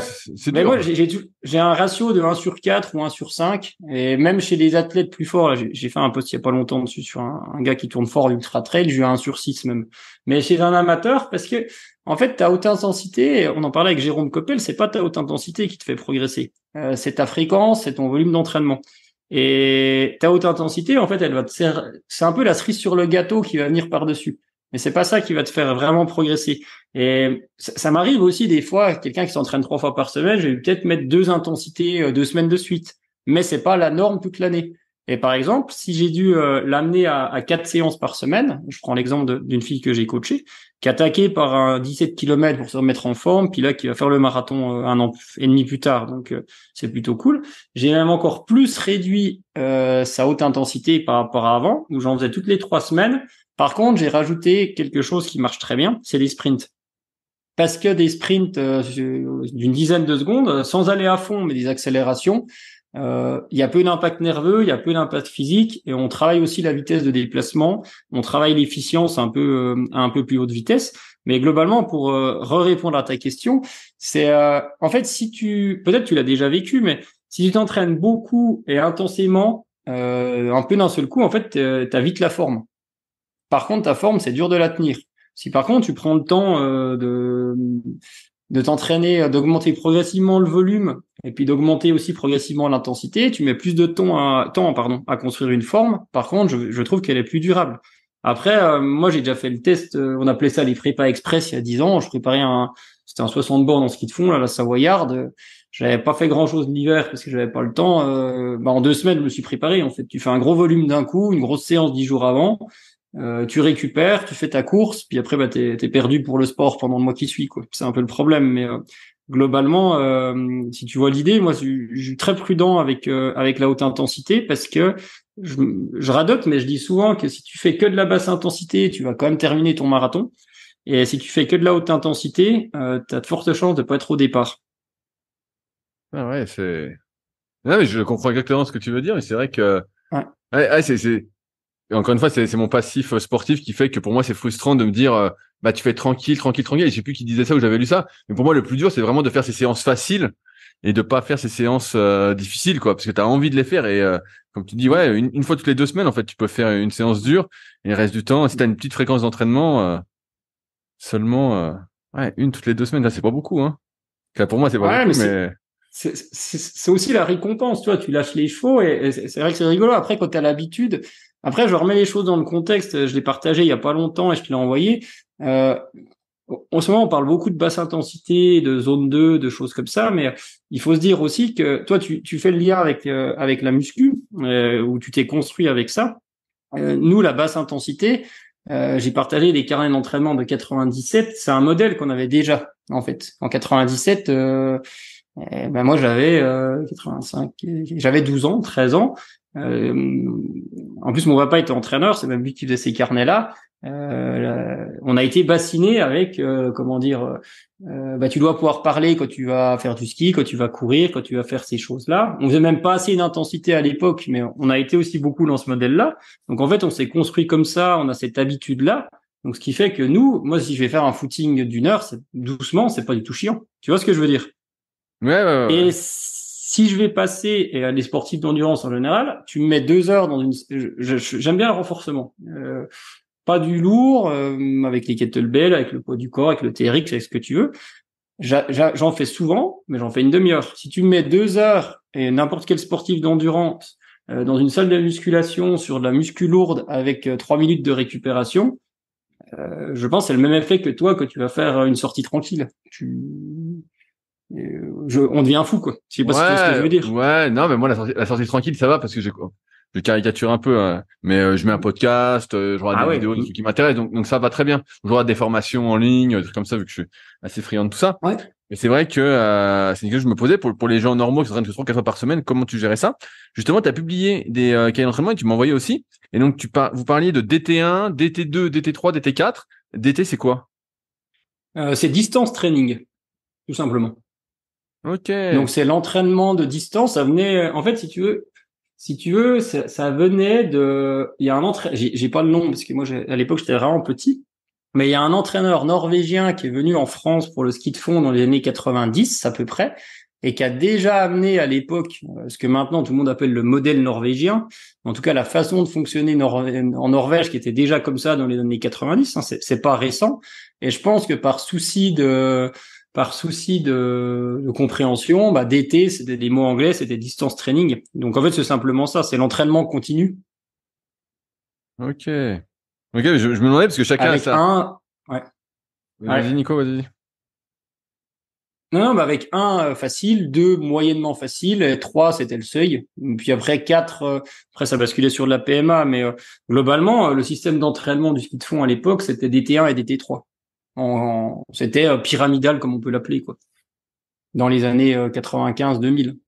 Speaker 2: Mais moi, j'ai un ratio de 1 sur 4 ou 1 sur 5. Et même chez les athlètes plus forts, j'ai fait un post il y a pas longtemps dessus sur un, gars qui tourne fort ultra trail, j'ai eu 1 sur 6 même. Mais chez un amateur, parce que, en fait, ta haute intensité, on en parlait avec Jérôme Coppel, c'est pas ta haute intensité qui te fait progresser. Euh, c'est ta fréquence, c'est ton volume d'entraînement. Et ta haute intensité, en fait, elle va te c'est un peu la cerise sur le gâteau qui va venir par-dessus mais c'est pas ça qui va te faire vraiment progresser. Et ça, m'arrive aussi des fois, quelqu'un qui s'entraîne trois fois par semaine, je vais peut-être mettre deux intensités euh, deux semaines de suite, mais c'est pas la norme toute l'année. Et par exemple, si j'ai dû euh, l'amener à, quatre séances par semaine, je prends l'exemple d'une fille que j'ai coachée, qui est attaquée par un 17 km pour se remettre en forme, puis là qui va faire le marathon euh, un an et demi plus tard, donc c'est plutôt cool. J'ai même encore plus réduit sa haute intensité par rapport à avant, où j'en faisais toutes les trois semaines, par contre, j'ai rajouté quelque chose qui marche très bien, c'est les sprints. Parce que des sprints euh, d'une dizaine de secondes, sans aller à fond, mais des accélérations, euh, il y a peu d'impact nerveux, il y a peu d'impact physique, et on travaille aussi la vitesse de déplacement, on travaille l'efficience un peu à euh, un peu plus haute vitesse. Mais globalement, pour répondre à ta question, c'est en fait si tu, peut-être tu l'as déjà vécu, mais si tu t'entraînes beaucoup et intensément, un peu d'un seul coup, en fait, tu as vite la forme. Par contre, ta forme, c'est dur de la tenir. Si par contre, tu prends le temps euh, de, de t'entraîner, euh, d'augmenter progressivement le volume et puis d'augmenter aussi progressivement l'intensité, tu mets plus de temps à, temps, pardon, à construire une forme. Par contre, je, trouve qu'elle est plus durable. Après, euh, moi, j'ai déjà fait le test. on appelait ça les prépas express il y a 10 ans. Je préparais un, c'était un 60 bornes en ski de fond, là, la Savoyarde. J'avais pas fait grand chose l'hiver parce que j'avais pas le temps. Bah, en deux semaines, je me suis préparé. En fait, tu fais un gros volume d'un coup, une grosse séance dix jours avant, euh, tu récupères, tu fais ta course, puis après, bah, t'es es perdu pour le sport pendant le mois qui suit. C'est un peu le problème, mais euh, globalement, euh, si tu vois l'idée, moi, je, suis très prudent avec avec la haute intensité parce que je, radote, mais je dis souvent que si tu fais que de la basse intensité, tu vas quand même terminer ton marathon. Et si tu fais que de la haute intensité, tu as de fortes chances de pas être au départ.
Speaker 1: Ah ouais, c'est. Non, ah mais je comprends exactement ce que tu veux dire, mais c'est vrai que. c'est encore une fois, c'est mon passif euh, sportif qui fait que pour moi, c'est frustrant de me dire, euh, bah, tu fais tranquille, tranquille, tranquille. Je je sais plus qui disait ça ou j'avais lu ça. Mais pour moi, le plus dur, c'est vraiment de faire ces séances faciles et de pas faire ces séances euh, difficiles, quoi, parce que tu as envie de les faire. Et comme tu dis, ouais, une, fois toutes les deux semaines, en fait, tu peux faire une séance dure. Et le reste du temps, si tu as une petite fréquence d'entraînement, seulement, ouais, une toutes les deux semaines, là, c'est pas beaucoup, hein. pour moi, c'est pas beaucoup,
Speaker 2: c'est aussi la récompense, tu tu lâches les chevaux et, c'est vrai que c'est rigolo. Après, quand tu as l'habitude, après, je remets les choses dans le contexte. Je l'ai partagé il y a pas longtemps et je te l'ai envoyé. Euh, en ce moment, on parle beaucoup de basse intensité, de zone 2, de choses comme ça, mais il faut se dire aussi que toi, tu, tu fais le lien avec, euh, avec la muscu, euh, où tu t'es construit avec ça. Euh, nous, la basse intensité, euh, j'ai partagé les carnets d'entraînement de 97, c'est un modèle qu'on avait déjà, en fait. En 97, euh, eh ben moi, j'avais 85, j'avais 12 ans, 13 ans, euh, en plus, mon papa était entraîneur, c'est même lui qui faisait ces carnets-là. Euh, on a été bassiné avec, euh, comment dire, euh, bah, tu dois pouvoir parler quand tu vas faire du ski, quand tu vas courir, quand tu vas faire ces choses-là. On faisait même pas assez d'intensité à l'époque, mais on a été aussi beaucoup dans ce modèle-là. Donc en fait, on s'est construit comme ça, on a cette habitude-là. Donc ce qui fait que nous, moi, si je vais faire un footing d'une heure, doucement, c'est pas du tout chiant. Tu vois ce que je veux dire ouais, ouais, ouais. Et si je vais passer, et les sportifs d'endurance en général, tu me mets deux heures dans une... J'aime bien le renforcement. Euh, pas du lourd, euh, avec les kettlebells, avec le poids du corps, avec le TRX, avec ce que tu veux. J'en fais souvent, mais j'en fais une demi-heure. Si tu me mets deux heures et n'importe quel sportif d'endurance euh, dans une salle de musculation sur de la muscu lourde avec euh, trois minutes de récupération, euh, je pense c'est le même effet que toi que tu vas faire une sortie tranquille.
Speaker 1: Tu euh, je, on devient fou, quoi. sais pas ouais, que je veux dire. Ouais, non, mais moi, la sortie, tranquille, ça va parce que je, je caricature un peu, hein. mais euh, je mets un podcast, euh, je regarde ah des vidéos, des trucs qui m'intéressent, donc, donc ça va très bien. Je regarde des formations en ligne, des trucs comme ça, vu que je suis assez friand de tout ça. Ouais. Mais c'est vrai que c'est une question que je me posais pour, pour les gens normaux qui s'entraînent trois 4 fois par semaine, comment tu gérais ça Justement, tu as publié des euh, cahiers d'entraînement et tu m'envoyais aussi. Et donc, tu par vous parliez de DT1, DT2, DT3, DT4. DT, c'est quoi
Speaker 2: C'est distance training, tout simplement ok Donc c'est l'entraînement de distance. Ça venait, euh, en fait, si tu veux, si tu veux, ça, venait de. Il y a un entraîneur. J'ai pas le nom parce que moi, à l'époque, j'étais vraiment petit. Mais il y a un entraîneur norvégien qui est venu en France pour le ski de fond dans les années 90 à peu près et qui a déjà amené à l'époque euh, ce que maintenant tout le monde appelle le modèle norvégien, en tout cas la façon de fonctionner en Norvège qui était déjà comme ça dans les années 90, hein, c'est pas récent, et je pense que par souci de par souci de, compréhension, bah, DT, c'était des mots anglais, c'était distance training. Donc en fait, c'est simplement ça, c'est l'entraînement continu.
Speaker 1: Ok. Ok, je, me demandais parce que chacun avec a ça. Un...
Speaker 2: Ouais. Vas-y, Nico, vas-y. Non, bah avec un euh, facile, deux moyennement facile, trois c'était le seuil, puis après quatre, euh, après ça basculait sur de la PMA, mais euh, globalement le système d'entraînement du ski de fond à l'époque c'était DT1 et DT3 c'était euh, pyramidal comme on peut l'appeler quoi. Dans les années 95-2000. Euh,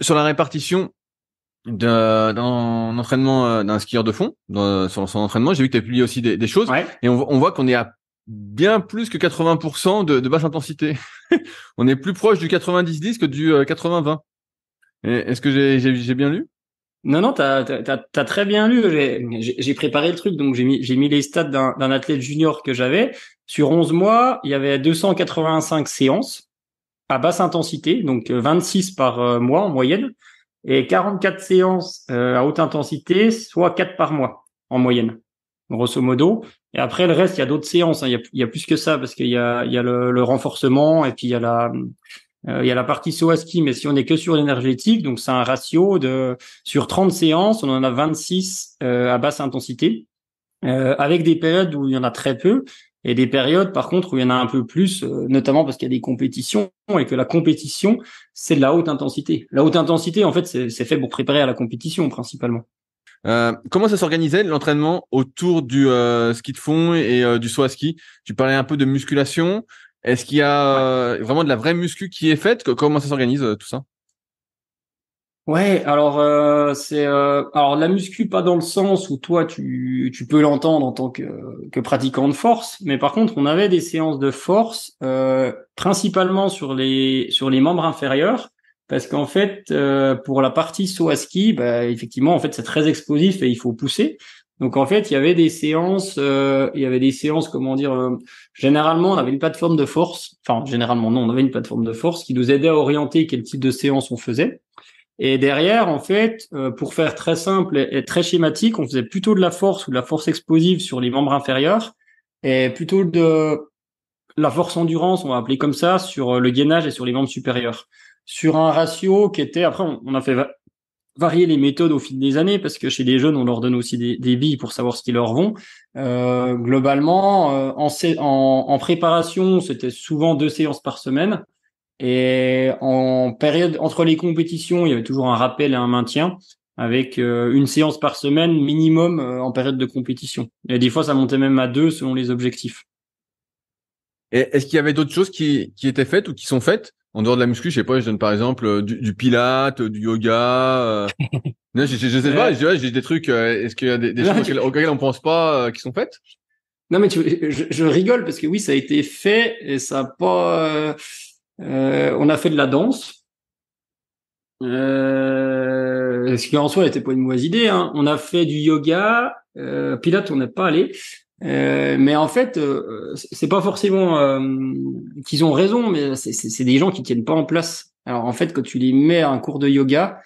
Speaker 1: sur la répartition d'un entraînement euh, d'un skieur de fond, dans, sur son entraînement, j'ai vu que tu as publié aussi des, choses et on, voit qu'on est à bien plus que 80% de, de, basse intensité. [laughs] on est plus proche du 90-10 que du 80-20. Est-ce que j'ai bien lu non, non, t'as as, très bien lu.
Speaker 2: J'ai préparé le truc, donc j'ai mis, mis les stats d'un athlète junior que j'avais. Sur 11 mois, il y avait 285 séances à basse intensité, donc 26 euh, par euh, mois en moyenne, et 44 séances euh, à haute intensité, soit 4 par mois en moyenne, grosso modo. Et après, le reste, il y a d'autres séances. Hein. Il, y a, il, y a, plus que ça, parce qu'il y a, il y a le, renforcement, et puis il y a la euh, il y a la partie ski, mais si on est que sur l'énergétique, donc c'est un ratio de sur 30 séances, on en a 26 euh, à basse intensité, euh, avec des périodes où il y en a très peu, et des périodes, par contre, où il y en a un peu plus, notamment parce qu'il y a des compétitions et que la compétition, c'est de la haute intensité. La
Speaker 1: haute intensité, en fait, c'est fait pour préparer à la compétition principalement. Euh, comment ça s'organisait l'entraînement autour du ski de fond et du saut ski Tu parlais un peu de musculation. Est-ce qu'il y a euh, vraiment de la vraie muscu qui est faite Comment ça s'organise euh, tout ça
Speaker 2: Ouais, alors euh, c'est alors la muscu pas dans le sens où toi tu, tu peux l'entendre en tant que, que pratiquant de force, mais par contre on avait des séances de force principalement sur les sur les membres inférieurs parce qu'en fait pour la partie saut à ski, bah, effectivement en fait c'est très explosif et il faut pousser. Donc en fait, il y avait des séances, euh, il y avait des séances, comment dire, euh, généralement on avait une plateforme de force, enfin généralement non, on avait une plateforme de force qui nous aidait à orienter quel type de séance on faisait. Et derrière, en fait, euh, pour faire très simple et, très schématique, on faisait plutôt de la force ou de la force explosive sur les membres inférieurs et plutôt de la force endurance, on va appeler comme ça, sur le gainage et sur les membres supérieurs. Sur un ratio qui était, après on a fait varier les méthodes au fil des années parce que chez les jeunes, on leur donne aussi des, billes pour savoir ce qui leur vont. Euh, globalement, euh, en, préparation, c'était souvent deux séances par semaine. Et en période entre les compétitions, il y avait toujours un rappel et un maintien avec euh, une séance par semaine minimum en
Speaker 1: période de compétition. Et des fois, ça montait même à deux selon les objectifs. Est-ce qu'il y avait d'autres choses qui étaient faites ou qui sont faites en dehors de la muscu, je sais pas, je donne par exemple euh, du, pilate, euh, du yoga. Euh. [laughs] non, je, je, sais pas, j'ai des trucs. Est-ce qu'il y a des, choses auxquelles on pense pas qui sont faites Non, mais tu, je, je, rigole parce que oui, ça a été fait
Speaker 2: et ça a pas. Euh, on a fait de la danse. ce qui en soi n'était pas une mauvaise idée. Hein. On a fait du yoga. Euh, Pilate, on n'est pas allé. Euh, mais en fait, euh, c'est pas forcément euh, qu'ils ont raison, mais c'est des gens qui tiennent pas en place. Alors en fait, quand tu les mets à un cours de yoga,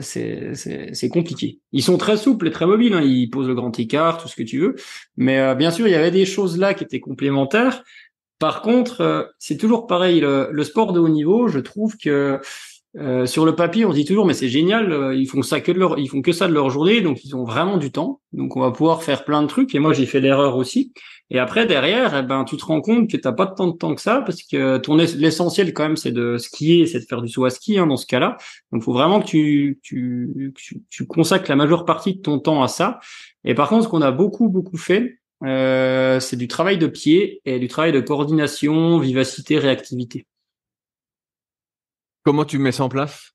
Speaker 2: c'est compliqué. Ils sont très souples et très mobiles. Hein. Ils posent le grand écart, tout ce que tu veux. Mais bien sûr, il y avait des choses là qui étaient complémentaires. Par contre, c'est toujours pareil. Le, le, sport de haut niveau, je trouve que euh, sur le papier, on dit toujours, mais c'est génial, euh, ils font ça que de leur, ils font que ça de leur journée, donc ils ont vraiment du temps. Donc on va pouvoir faire plein de trucs. Et moi, j'ai fait l'erreur aussi. Et après, derrière, eh ben, tu te rends compte que t'as pas tant de temps que ça, parce que ton l'essentiel quand même, c'est de skier, c'est de faire du saut à ski hein, dans ce cas-là. Donc faut vraiment que tu, tu, tu, consacres la majeure partie de ton temps à ça. Et par contre, ce qu'on a beaucoup beaucoup fait, euh, c'est du travail de pied et du travail de coordination, vivacité, réactivité. Comment tu mets ça en place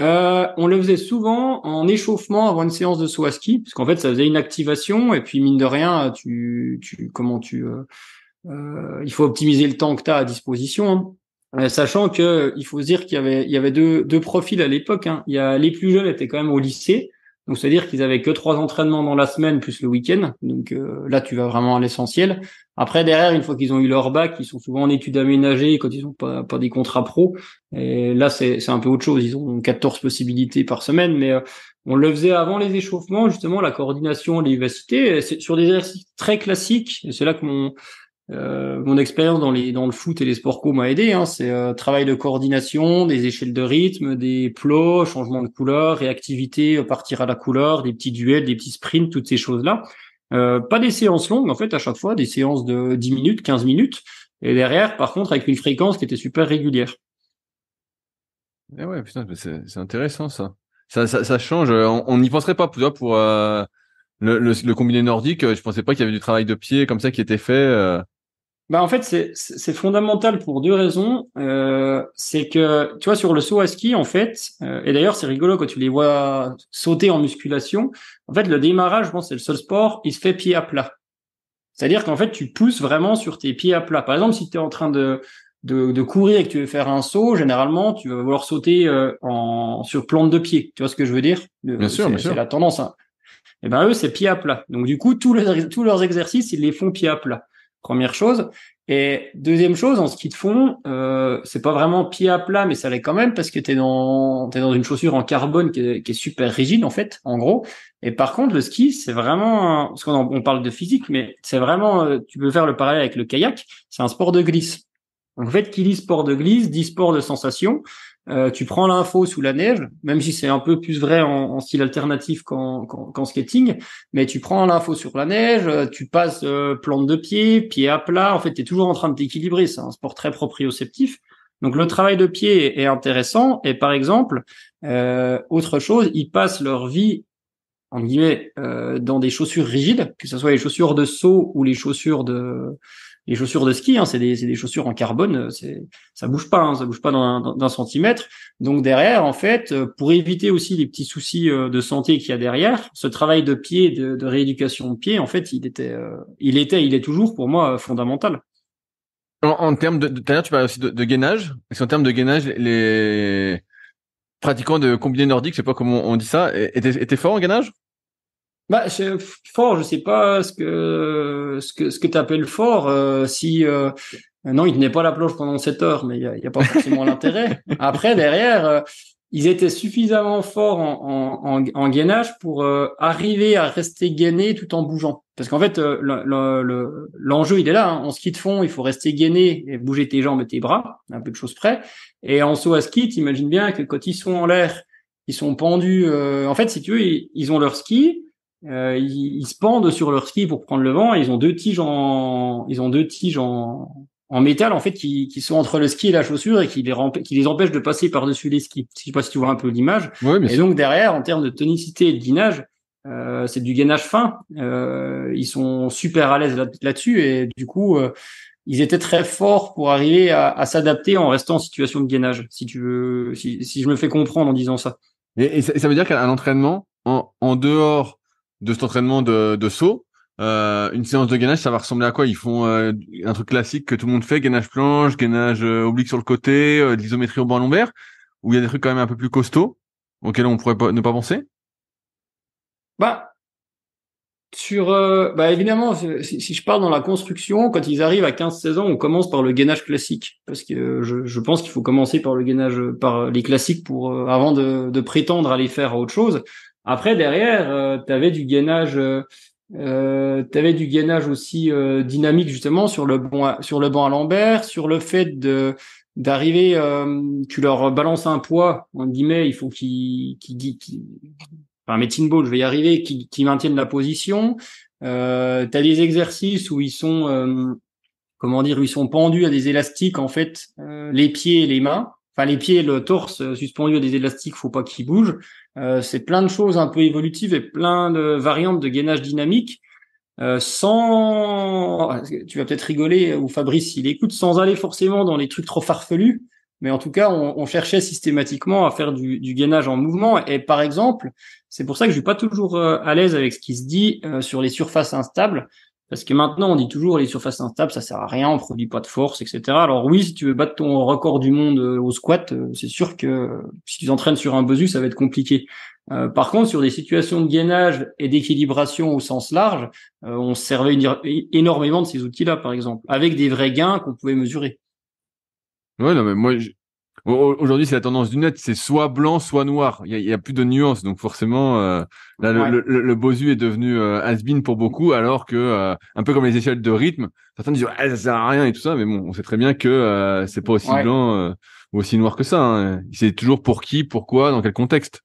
Speaker 2: euh, on le faisait souvent en échauffement avant une séance de saut ski, parce qu'en fait, ça faisait une activation, et puis mine de rien, tu, comment tu, euh, euh, il faut optimiser le temps que tu as à disposition, hein. sachant que il faut se dire qu'il y avait, il y avait deux, deux profils à l'époque. Hein. Il y a les plus jeunes étaient quand même au lycée, donc c'est-à-dire qu'ils avaient que trois entraînements dans la semaine plus le week-end. Donc euh, là, tu vas vraiment à l'essentiel. Après, derrière, une fois qu'ils ont eu leur bac, ils sont souvent en études aménagées quand ils n'ont pas, pas des contrats pro. Et là, c'est, un peu autre chose. Ils ont 14 possibilités par semaine, mais euh, on le faisait avant les échauffements, justement, la coordination, c'est sur des exercices très classiques. c'est là que mon euh, mon expérience dans, les, dans le foot et les sports co m'a aidé. Hein. C'est euh, travail de coordination, des échelles de rythme, des plots, changement de couleur, réactivité, euh, partir à la couleur, des petits duels, des petits sprints, toutes ces choses-là. Euh, pas des séances longues, en fait, à chaque fois, des séances de 10 minutes, 15 minutes. Et derrière, par contre, avec une fréquence qui était super régulière.
Speaker 1: Eh ouais, putain, c'est intéressant ça. Ça, ça. ça, change. On n'y penserait pas, pour, pour le, le, le, combiné nordique. Je pensais pas qu'il y avait du travail de pied comme ça qui était fait
Speaker 2: bah, en fait, c'est fondamental pour deux raisons. Euh, c'est que, tu vois, sur le saut à ski, en fait, euh, et d'ailleurs, c'est rigolo quand tu les vois sauter en musculation. En fait, le démarrage, je pense, c'est le seul sport, il se fait pied à plat. C'est-à-dire qu'en fait, tu pousses vraiment sur tes pieds à plat. Par exemple, si tu es en train de, de, courir et que tu veux faire un saut, généralement, tu vas vouloir sauter euh, en, sur plante de pied. Tu vois ce que je veux dire Bien sûr, bien sûr. C'est la tendance. Et hein. eh ben eux, c'est pied à plat. Donc du coup, tous, les, tous leurs exercices, ils les font pied à plat. Première chose. Et deuxième chose, en ski de fond, euh, c'est pas vraiment pied à plat, mais ça l'est quand même parce que t'es dans t'es dans une chaussure en carbone qui est, super rigide en fait, en gros. Et par contre, le ski, c'est vraiment qu'on on parle de physique, mais c'est vraiment euh, tu peux faire le parallèle avec le kayak. C'est un sport de glisse. Donc, en fait, qui dit sport de glisse dit sport de sensation. Euh, tu prends l'info sous la neige, même si c'est un peu plus vrai en, style alternatif qu'en skating, mais tu prends l'info sur la neige, euh, tu passes euh, plante de pied, pied à plat, en fait, tu es toujours en train de t'équilibrer, c'est un sport très proprioceptif. Donc le travail de pied est intéressant, et par exemple, euh, autre chose, ils passent leur vie en guillemets, euh, dans des chaussures rigides, que ce soit les chaussures de saut ou les chaussures de, les chaussures de ski, hein, c'est des, chaussures en carbone, euh, c'est, ça bouge pas, hein, ça bouge pas d'un centimètre. Donc derrière, en fait, euh, pour éviter aussi les petits soucis euh, de santé qu'il y a derrière, ce travail de pied, de, rééducation de pied, en fait, il était, il était, il est toujours pour moi fondamental.
Speaker 1: En, termes de, tu parlais aussi de, gainage. En termes de gainage, les pratiquants de combiné nordique, je sais pas comment on dit ça, étaient, étaient forts en gainage
Speaker 2: bah, fort, je sais pas ce que ce que ce que t'appelles fort. Euh, si euh, non, il tenait pas la planche pendant 7 heures, mais il y a, pas forcément l'intérêt. Après, derrière, euh, ils étaient suffisamment forts en, en, en, gainage pour arriver à rester gainé tout en bougeant. Parce qu'en fait, l'enjeu le, le, il est là. Hein. En ski de fond, il faut rester gainé et bouger tes jambes et tes bras, un peu de choses près. Et en saut à ski, t'imagines bien que quand ils sont en l'air, ils sont pendus. en fait, si tu veux, ils, ils ont leur ski euh, ils, se pendent sur leur ski pour prendre le vent. Ils ont deux tiges en, ils ont deux tiges en, en métal en fait qui, qui sont entre le ski et la chaussure et qui les, qui les empêchent de passer par dessus les skis. Je sais pas si tu vois un peu l'image. et donc derrière, en termes de tonicité et de gainage, euh, c'est du gainage fin. Euh, ils sont super à l'aise là-dessus et du coup, euh, ils étaient très forts pour arriver à, à s'adapter en restant en situation de gainage. Si tu veux, si, si
Speaker 1: je me fais comprendre en disant ça. Et, ça, veut dire qu'un entraînement en, en dehors de cet entraînement de, saut, euh, une séance de gainage, ça va ressembler à quoi Ils font euh, un truc classique que tout le monde fait, gainage planche, gainage euh, oblique sur le côté, l'isométrie au banc lombaire, ou il y a des trucs quand même un peu plus costauds auxquels on pourrait pas, ne pas penser
Speaker 2: Bah, sur, bah évidemment, si, je pars dans la construction, quand ils arrivent à 15-16 ans, on commence par le gainage classique, parce que je, pense qu'il faut commencer par le gainage, par les classiques pour avant de, de prétendre aller faire autre chose. Après, derrière, euh, tu avais du gainage. Euh, euh tu avais du gainage aussi euh, dynamique justement sur le banc sur le banc à Lambert, sur le fait de d'arriver, euh, tu leur balances un poids en guillemets, il faut qu'ils qui qui enfin médecine ball, je vais y arriver, qu'ils maintiennent la position. Euh, tu as des exercices où ils sont comment dire, où ils sont pendus à des élastiques en fait, les pieds et les mains enfin les pieds, le torse euh, suspendu à des élastiques, faut pas qu'ils bougent. Euh, c'est plein de choses un peu évolutives et plein de variantes de gainage dynamique. Euh, sans, ah, tu vas peut-être rigoler ou Fabrice il écoute, sans aller forcément dans les trucs trop farfelus, mais en tout cas on, cherchait systématiquement à faire du, du, gainage en mouvement. Et par exemple, c'est pour ça que je suis pas toujours à l'aise avec ce qui se dit sur les surfaces instables. Parce que maintenant, on dit toujours les surfaces instables, ça sert à rien, on produit pas de force, etc. Alors oui, si tu veux battre ton record du monde euh, au squat, euh, c'est sûr que euh, si tu t'entraînes sur un besu, ça va être compliqué. par contre, sur des situations de gainage et d'équilibration au sens large, on servait énormément de ces outils-là, par exemple, avec des vrais gains qu'on pouvait mesurer.
Speaker 1: Ouais, non, mais moi, Aujourd'hui, c'est la tendance du net, c'est soit blanc, soit noir. Il y, a, plus de nuances, donc forcément, euh, là, le, ouais. bosu est devenu euh, has-been pour beaucoup, alors que euh, un peu comme les échelles de rythme, certains disent ça sert à rien et tout ça, mais bon, on sait très bien que euh, c'est pas aussi blanc ou aussi noir que ça. Il hein. C'est toujours pour qui, pourquoi, dans quel contexte.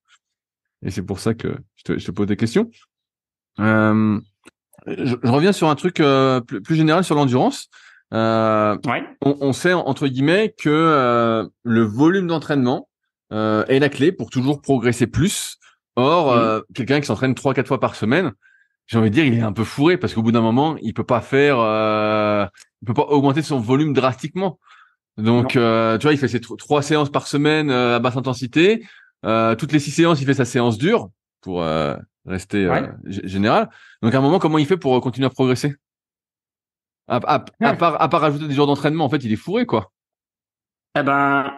Speaker 1: Et c'est pour ça que je te, pose des questions. Je, je, reviens sur un truc plus, général sur l'endurance. Euh, on, sait entre guillemets que euh, le volume d'entraînement euh, est la clé pour toujours progresser plus. Or, mm. quelqu'un qui s'entraîne trois quatre fois par semaine, j'ai envie de dire, il est un peu fourré parce qu'au bout d'un moment, il peut pas faire, il peut pas augmenter son volume drastiquement. Donc, tu vois, il fait ses trois séances par semaine à basse intensité. toutes les six séances, il fait sa séance dure pour rester général. Donc, à un moment, comment il fait pour continuer à progresser à, part, à ajouter des jours d'entraînement, en fait, il est fourré, quoi. Eh ben,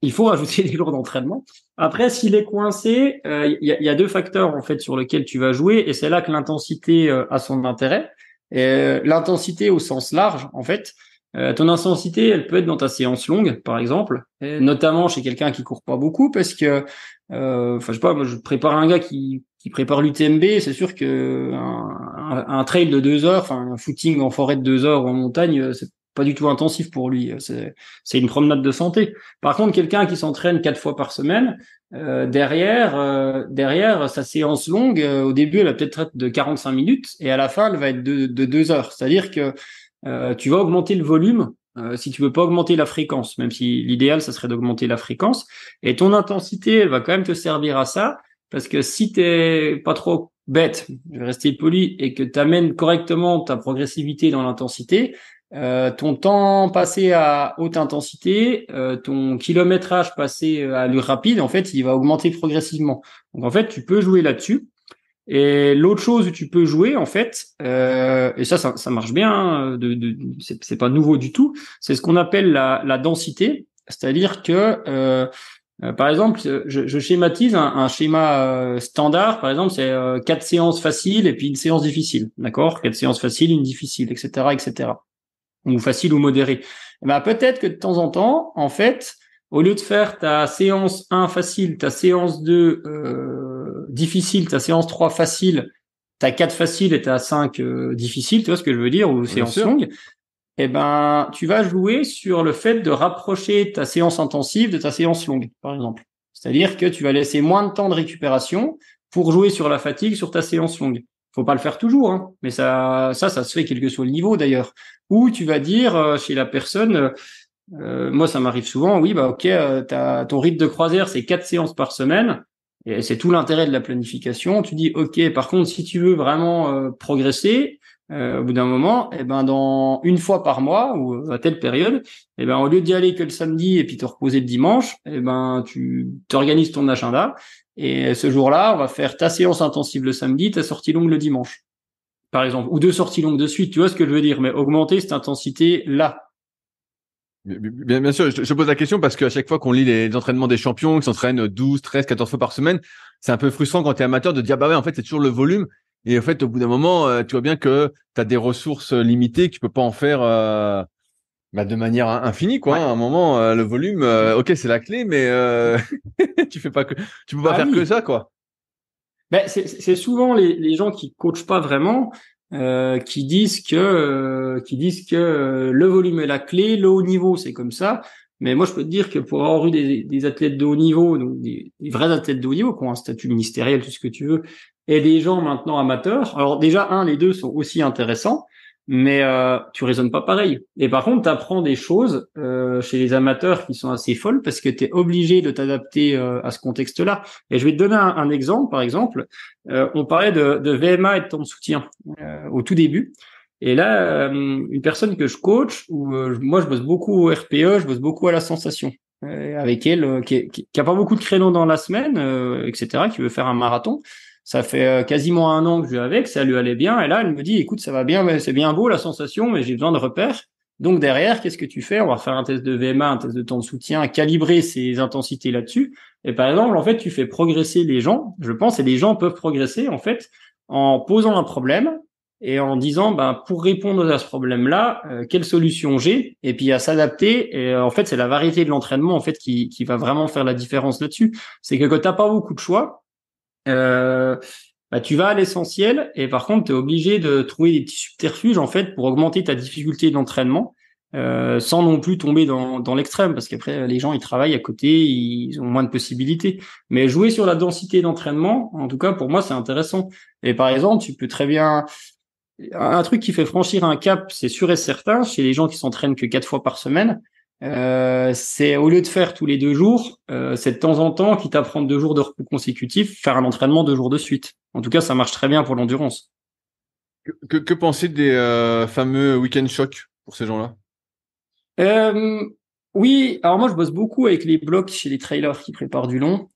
Speaker 1: il faut ajouter [laughs] des jours d'entraînement.
Speaker 2: Après, s'il est coincé, euh, il y, a deux facteurs en fait sur lesquels tu vas jouer, et c'est là que l'intensité euh, a son intérêt. Euh, l'intensité au sens large, en fait, euh, ton intensité, elle peut être dans ta séance longue, par exemple, notamment chez quelqu'un qui court pas beaucoup, parce que, euh, enfin, je sais pas, moi, je prépare un gars qui, qui prépare l'UTMB, c'est sûr que un, trail de deux heures, enfin, un footing en forêt de deux heures en montagne, euh, c'est pas du tout intensif pour lui. C'est une promenade de santé. Par contre, quelqu'un qui s'entraîne quatre fois par semaine, derrière, derrière sa séance longue, au début, elle va peut-être être de 45 minutes et à la fin, elle va être de, de deux heures. C'est-à-dire que euh, tu vas augmenter le volume euh, si tu veux pas augmenter la fréquence, même si l'idéal, ça serait d'augmenter la fréquence. Et ton intensité, elle va quand même te servir à ça, parce que si t'es pas trop bête, je vais rester poli, et que tu amènes correctement ta progressivité dans l'intensité, euh, ton temps passé à haute intensité, ton kilométrage passé à l'heure rapide, en fait, il va augmenter progressivement. Donc en fait, tu peux jouer là-dessus. Et l'autre chose où tu peux jouer, en fait, euh, et ça, ça, marche bien, hein, de, c'est pas nouveau du tout, c'est ce qu'on appelle la, densité, c'est-à-dire que, euh, euh, par exemple, je, je schématise un, schéma standard, par exemple, c'est quatre séances faciles et puis une séance difficile, d'accord Quatre séances faciles, une difficile, etc., etc. Ou facile ou modérée. Eh ben, peut-être que de temps en temps, en fait, au lieu de faire ta séance 1 facile, ta séance 2 difficile, ta séance 3 facile, ta 4 facile et ta 5 euh, difficile, tu vois ce que je veux dire, ou séance longue, eh ben, tu vas jouer sur le fait de rapprocher ta séance intensive de ta séance longue, par exemple. C'est-à-dire que tu vas laisser moins de temps de récupération pour jouer sur la fatigue sur ta séance longue. Faut pas le faire toujours, hein, mais ça, ça, ça se fait quel que soit le niveau d'ailleurs. Ou tu vas dire euh, chez la personne, euh, moi ça m'arrive souvent, oui bah ok, ton rythme de croisière c'est quatre séances par semaine, c'est tout l'intérêt de la planification. Tu dis, OK, par contre, si tu veux vraiment euh, progresser, euh, au bout d'un moment, eh ben dans une fois par mois ou à telle période, eh ben au lieu d'y aller que le samedi et puis te reposer le dimanche, eh ben tu t'organises ton agenda et ce jour-là, on va faire ta séance intensive le samedi, ta sortie longue le dimanche, par exemple, ou deux sorties longues de suite. Tu vois ce que je veux dire Mais augmenter cette intensité là
Speaker 1: Bien, sûr, je, je, pose la question parce qu'à chaque fois qu'on lit les, entraînements des champions qui s'entraînent 12, 13, 14 fois par semaine, c'est un peu frustrant quand tu es amateur de dire bah ouais, en fait, c'est toujours le volume. Et en fait, au bout d'un moment, euh, tu vois bien que tu as des ressources limitées, que tu peux pas en faire euh, bah, de manière infinie quoi. Hein. À un moment, euh, le volume, ok, c'est la clé, mais [laughs] tu fais pas que, tu peux pas bah faire que ça quoi. Ben, c'est souvent les, les gens qui
Speaker 2: coachent pas vraiment euh, qui disent que euh, qui disent que euh, le volume est la clé, le haut niveau c'est comme ça. Mais moi je peux te dire que pour avoir eu des, athlètes de haut niveau, donc des, vrais athlètes de haut niveau qui ont un statut ministériel, tout ce que tu veux, et des gens maintenant amateurs. Alors déjà un, les deux sont aussi intéressants, mais euh, tu raisonnes pas pareil. Et par contre, tu apprends des choses euh, chez les amateurs qui sont assez folles parce que tu es obligé de t'adapter euh, à ce contexte-là. Et je vais te donner un, exemple, par exemple. Euh, on parlait de, de, VMA et de ton soutien au tout début. Et là, une personne que je coach, où moi je bosse beaucoup au RPE, je bosse beaucoup à la sensation, avec elle, qui, n'a pas beaucoup de créneaux dans la semaine, etc., qui veut faire un marathon. Ça fait euh, quasiment un an que je vais avec, ça lui allait bien. Et là, elle me dit, écoute, ça va bien, c'est bien beau la sensation, mais j'ai besoin de repères. Donc derrière, qu'est-ce que tu fais On va faire un test de VMA, un test de temps de soutien, calibrer ses intensités là-dessus. Et par exemple, en fait, tu fais progresser les gens, je pense, et les gens peuvent progresser en fait en posant un problème et en disant, ben, pour répondre à ce problème-là, euh, quelle solution j'ai Et puis à s'adapter. Et euh, en fait, c'est la variété de l'entraînement en fait qui, qui va vraiment faire la différence là-dessus. C'est que quand t'as pas beaucoup de choix, euh, bah, tu vas à l'essentiel et par contre, tu es obligé de trouver des petits subterfuges en fait pour augmenter ta difficulté d'entraînement. Euh, sans non plus tomber dans, dans l'extrême, parce qu'après les gens ils travaillent à côté, ils ont moins de possibilités. Mais jouer sur la densité d'entraînement, en tout cas pour moi c'est intéressant. Et par exemple, tu peux très bien un truc qui fait franchir un cap, c'est sûr et certain, chez les gens qui s'entraînent que quatre fois par semaine, euh, c'est au lieu de faire tous les deux jours, euh, c'est de temps en temps, quitte à prendre deux jours de repos consécutifs, faire un entraînement deux jours de suite. En tout cas, ça marche très bien pour l'endurance. Que, que, des euh, fameux week-end shock pour ces gens-là Oui, alors moi je bosse beaucoup avec les blocs chez les trailers qui préparent du long.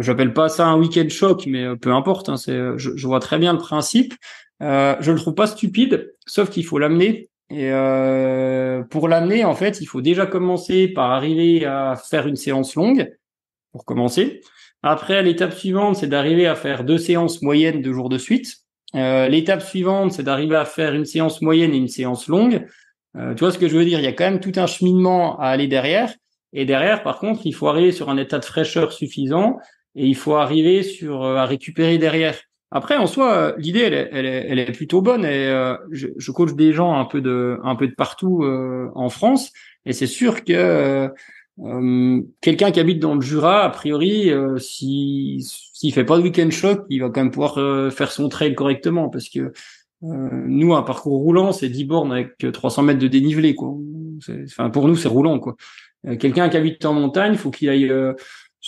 Speaker 2: J'appelle pas ça un week-end choc, mais peu importe. Hein, je, vois très bien le principe. Euh, je le trouve pas stupide, sauf qu'il faut l'amener et euh, pour l'amener, en fait, il faut déjà commencer par arriver à faire une séance longue, pour commencer. Après, l'étape suivante, c'est d'arriver à faire deux séances moyennes de jours de suite. Euh, l'étape suivante, c'est d'arriver à faire une séance moyenne et une séance longue. Euh, tu vois ce que je veux dire Il y a quand même tout un cheminement à aller derrière. Et derrière, par contre, il faut arriver sur un état de fraîcheur suffisant et il faut arriver sur à récupérer derrière. Après, en soi, l'idée, elle est, elle, elle est, plutôt bonne. Et euh, je, je, coach des gens un peu de, un peu de partout euh, en France, et c'est sûr que euh, quelqu'un qui habite dans le Jura, a priori, si s'il fait pas de week-end choc, il va quand même pouvoir faire son trail correctement, parce que nous, un parcours roulant, c'est 10 bornes avec 300 mètres de dénivelé, quoi. Enfin, pour nous, c'est roulant, quoi. quelqu'un qui habite en montagne, il faut qu'il aille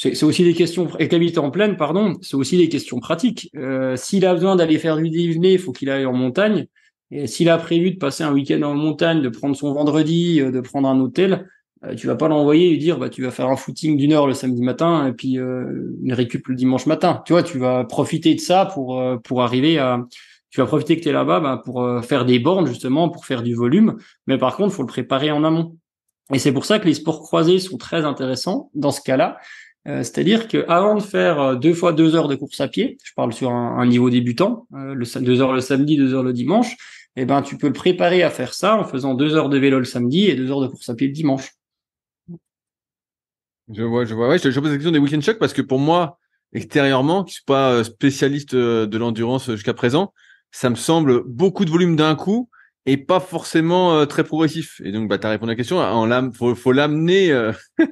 Speaker 2: c'est aussi des questions et en pleine, pardon, c'est aussi des questions pratiques. Euh, s'il a besoin d'aller faire du déjeuner, il faut qu'il aille en montagne. Et s'il a prévu de passer un week-end en montagne, de prendre son vendredi, euh, de prendre un hôtel, euh, tu vas pas l'envoyer et lui dire bah tu vas faire un footing d'une heure le samedi matin et puis euh, une récup le dimanche matin. Tu vois, tu vas profiter de ça pour euh, pour arriver à tu vas profiter que tu es là-bas bah, pour faire des bornes justement, pour faire du volume, mais par contre, faut le préparer en amont. Et c'est pour ça que les sports croisés sont très intéressants dans ce cas-là, euh, c'est-à-dire que avant de faire euh, deux fois deux heures de course à pied, je parle sur un, niveau débutant, euh, deux heures le samedi, deux heures le dimanche, eh ben tu peux préparer à faire ça en faisant deux heures de vélo le samedi et deux heures de course à pied le dimanche.
Speaker 1: Je vois, je vois. je, pose la question des week-end shocks parce que pour moi, extérieurement, qui suis pas spécialiste de l'endurance jusqu'à présent, ça me semble beaucoup de volume d'un coup et pas forcément très progressif. Et donc, bah, tu as répondu à la question. il hein, faut, l'amener. [laughs]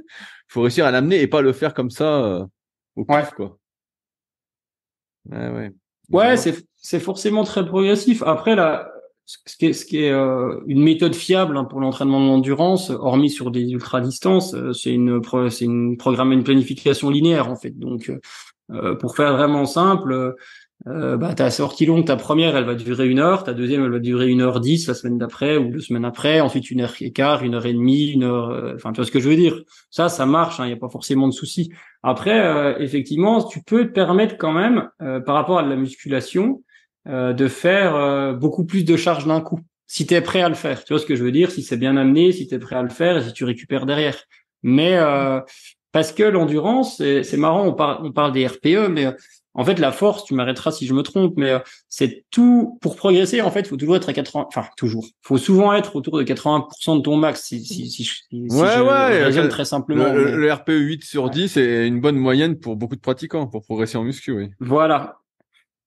Speaker 1: faut réussir à l'amener et pas le faire comme ça euh, au quoi. Ouais, ouais. ouais c'est c'est forcément
Speaker 2: très progressif. Après, là, ce qui est, ce qui est euh, une méthode fiable hein, pour l'entraînement de l'endurance, hormis sur des ultra-distances, euh, c'est une, c'est une, programme, une planification linéaire, en fait. Donc, euh, pour faire vraiment simple, euh, bah, ta sortie longue, ta première, elle va durer une heure, ta deuxième, elle va durer une heure dix la semaine d'après ou deux semaines après, ensuite une heure et quart, une heure et demie, une heure. Euh, enfin, tu vois ce que je veux dire Ça, ça marche. Il hein, n'y a pas forcément de souci. Après, euh, effectivement, tu peux te permettre quand même, euh, par rapport à la musculation, de faire beaucoup plus de charges d'un coup. Si tu es prêt à le faire, tu vois ce que je veux dire Si c'est bien amené, si tu es prêt à le faire et si tu récupères derrière. Mais parce que l'endurance, c'est marrant, on, on parle des RPE, mais en fait, la force, tu m'arrêteras si je me trompe, mais euh, c'est tout pour progresser. En fait, il faut toujours être à 80, enfin toujours. Faut souvent être autour de 80% de ton max. Si, si, si, je euh, résume très simplement. Le, RPE 8 e sur 10
Speaker 1: c'est une bonne moyenne pour beaucoup de pratiquants pour progresser en muscu, oui.
Speaker 2: Voilà.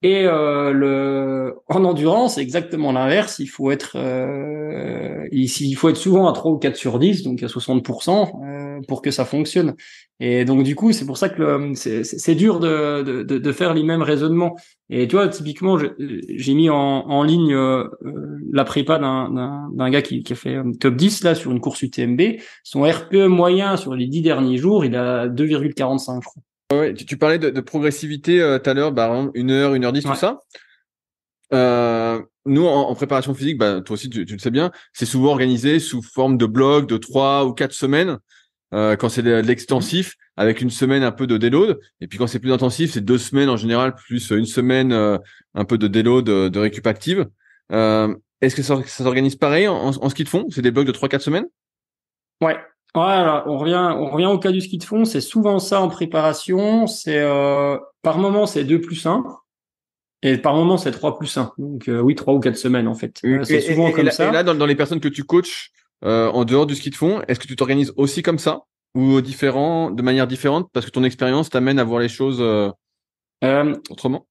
Speaker 2: Et euh, le, en endurance, c'est exactement l'inverse. Il faut être, euh, il, faut être souvent à 3 ou 4 sur 10, donc à 60%, euh, pour que ça fonctionne. Et donc du coup, c'est pour ça que c'est dur de, de, de faire les mêmes raisonnements. Et tu vois, typiquement, j'ai mis en, en ligne euh, la prépa d'un gars qui, qui, a fait top 10 là sur une course UTMB. Son RPE moyen sur les 10 derniers jours, il a 2,45, je crois
Speaker 1: tu, parlais de, de progressivité euh, tout à l'heure, bah, une heure, une heure dix, tout ça. Euh, nous, en, préparation physique, bah, toi aussi, tu, tu le sais bien, c'est souvent organisé sous forme de blocs de trois ou quatre semaines. Euh, quand c'est de l'extensif, avec une semaine un peu de déload. Et puis quand c'est plus intensif, c'est deux semaines en général, plus une semaine euh, un peu de déload, de, euh, de récup active. Est-ce que ça, ça s'organise pareil en, en, en ski de fond C'est des blocs de 3-4 semaines
Speaker 2: Ouais, voilà, on revient, au cas du ski de fond. C'est souvent ça en préparation. C'est euh, par moment c'est 2 plus 1 et par moment c'est 3 plus 1.
Speaker 1: Donc euh, oui, 3 ou 4 semaines en fait. Euh, c'est souvent comme ça. et là, dans, les personnes que tu coaches en dehors du ski de fond, est-ce que tu t'organises aussi comme ça ou différent, de manière différente parce que ton expérience t'amène à voir les choses autrement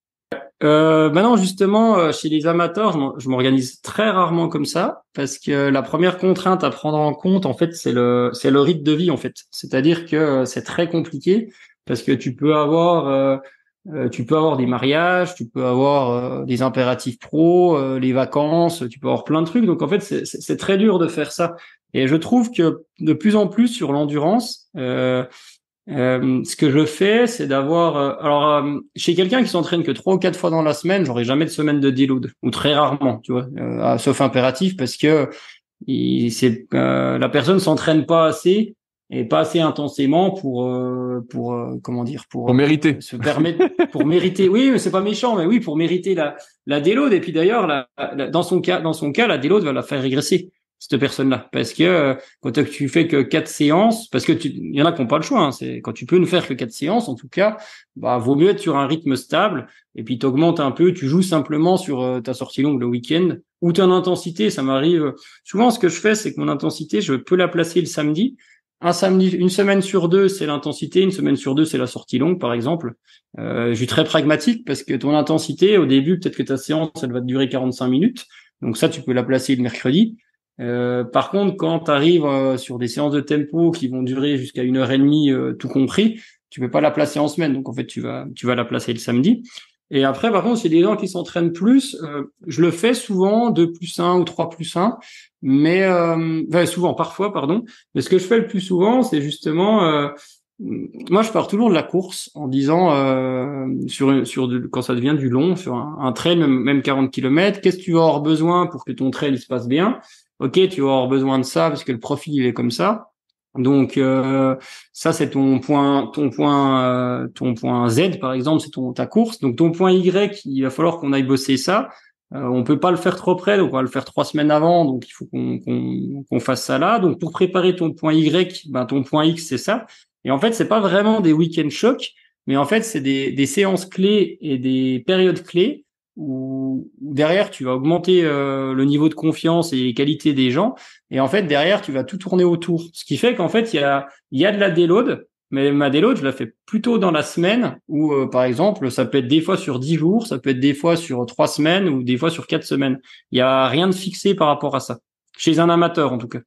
Speaker 1: euh, maintenant, justement, euh, chez
Speaker 2: les amateurs, je m'organise très rarement comme ça parce que la première contrainte à prendre en compte, en fait, c'est le c'est le rythme de vie, en fait. C'est-à-dire que euh, c'est très compliqué parce que tu peux avoir euh, tu peux avoir des mariages, tu peux avoir des impératifs pro, les vacances, tu peux avoir plein de trucs. Donc en fait, c'est très dur de faire ça. Et je trouve que de plus en plus sur l'endurance, euh, ce que je fais, c'est d'avoir. Euh, alors, euh, chez quelqu'un qui s'entraîne que trois ou quatre fois dans la semaine, j'aurai jamais de semaine de déload ou très rarement, tu vois, à, sauf impératif, parce que il, la personne s'entraîne pas assez et pas assez intensément pour pour comment dire pour, mériter
Speaker 1: se permettre
Speaker 2: [laughs] pour mériter oui mais c'est pas méchant mais oui pour mériter la la déload et puis d'ailleurs la, dans son cas dans son cas la déload va la faire régresser cette personne-là. Parce que euh, quand tu fais que quatre séances, parce que tu, il y en a qui n'ont pas le choix. Hein, c'est quand tu peux ne faire que quatre séances, en tout cas, bah vaut mieux être sur un rythme stable. Et puis augmentes un peu. Tu joues simplement sur euh, ta sortie longue le week-end ou ton intensité. Ça m'arrive euh, souvent. Ce que je fais, c'est que mon intensité, je peux la placer le samedi. Un samedi, une semaine sur deux, c'est l'intensité. Une semaine sur deux, c'est la sortie longue, par exemple. Euh, je suis très pragmatique parce que ton intensité, au début, peut-être que ta séance, elle va durer 45 minutes. Donc ça, tu peux la placer le mercredi. Euh, par contre, quand tu arrives euh, sur des séances de tempo qui vont durer jusqu'à une heure et demie, euh, tout compris, tu peux pas la placer en semaine. Donc en fait, tu vas, tu vas la placer le samedi. Et après, par contre, si des gens qui s'entraînent plus. je le fais souvent, de plus 1 ou 3 plus 1, mais souvent, parfois, pardon. Mais ce que je fais le plus souvent, c'est justement moi, je pars toujours de la course en disant sur sur quand ça devient du long, sur un, trail même, même 40 km, qu'est-ce que tu vas avoir besoin pour que ton trail se passe bien ok, tu vas avoir besoin de ça parce que le profil il est comme ça. Donc euh, ça c'est ton point, ton point, euh, ton point Z par exemple, c'est ta course. Donc ton point Y, il va falloir qu'on aille bosser ça. Euh, on peut pas le faire trop près, donc on va le faire trois semaines avant. Donc il faut qu'on qu'on fasse ça là. Donc pour préparer ton point Y, ben ton point X c'est ça. Et en fait c'est pas vraiment des week-end chocs, mais en fait c'est des, des séances clés et des périodes clés où, derrière tu vas augmenter euh, le niveau de confiance et les qualités des gens et en fait derrière tu vas tout tourner autour ce qui fait qu'en fait il y a il y a de la déload mais ma déload je la fais plutôt dans la semaine où euh, par exemple ça peut être des fois sur 10 jours ça peut être des fois sur 3 semaines ou des fois sur 4 semaines il n'y a rien de fixé par rapport à ça chez un amateur en tout cas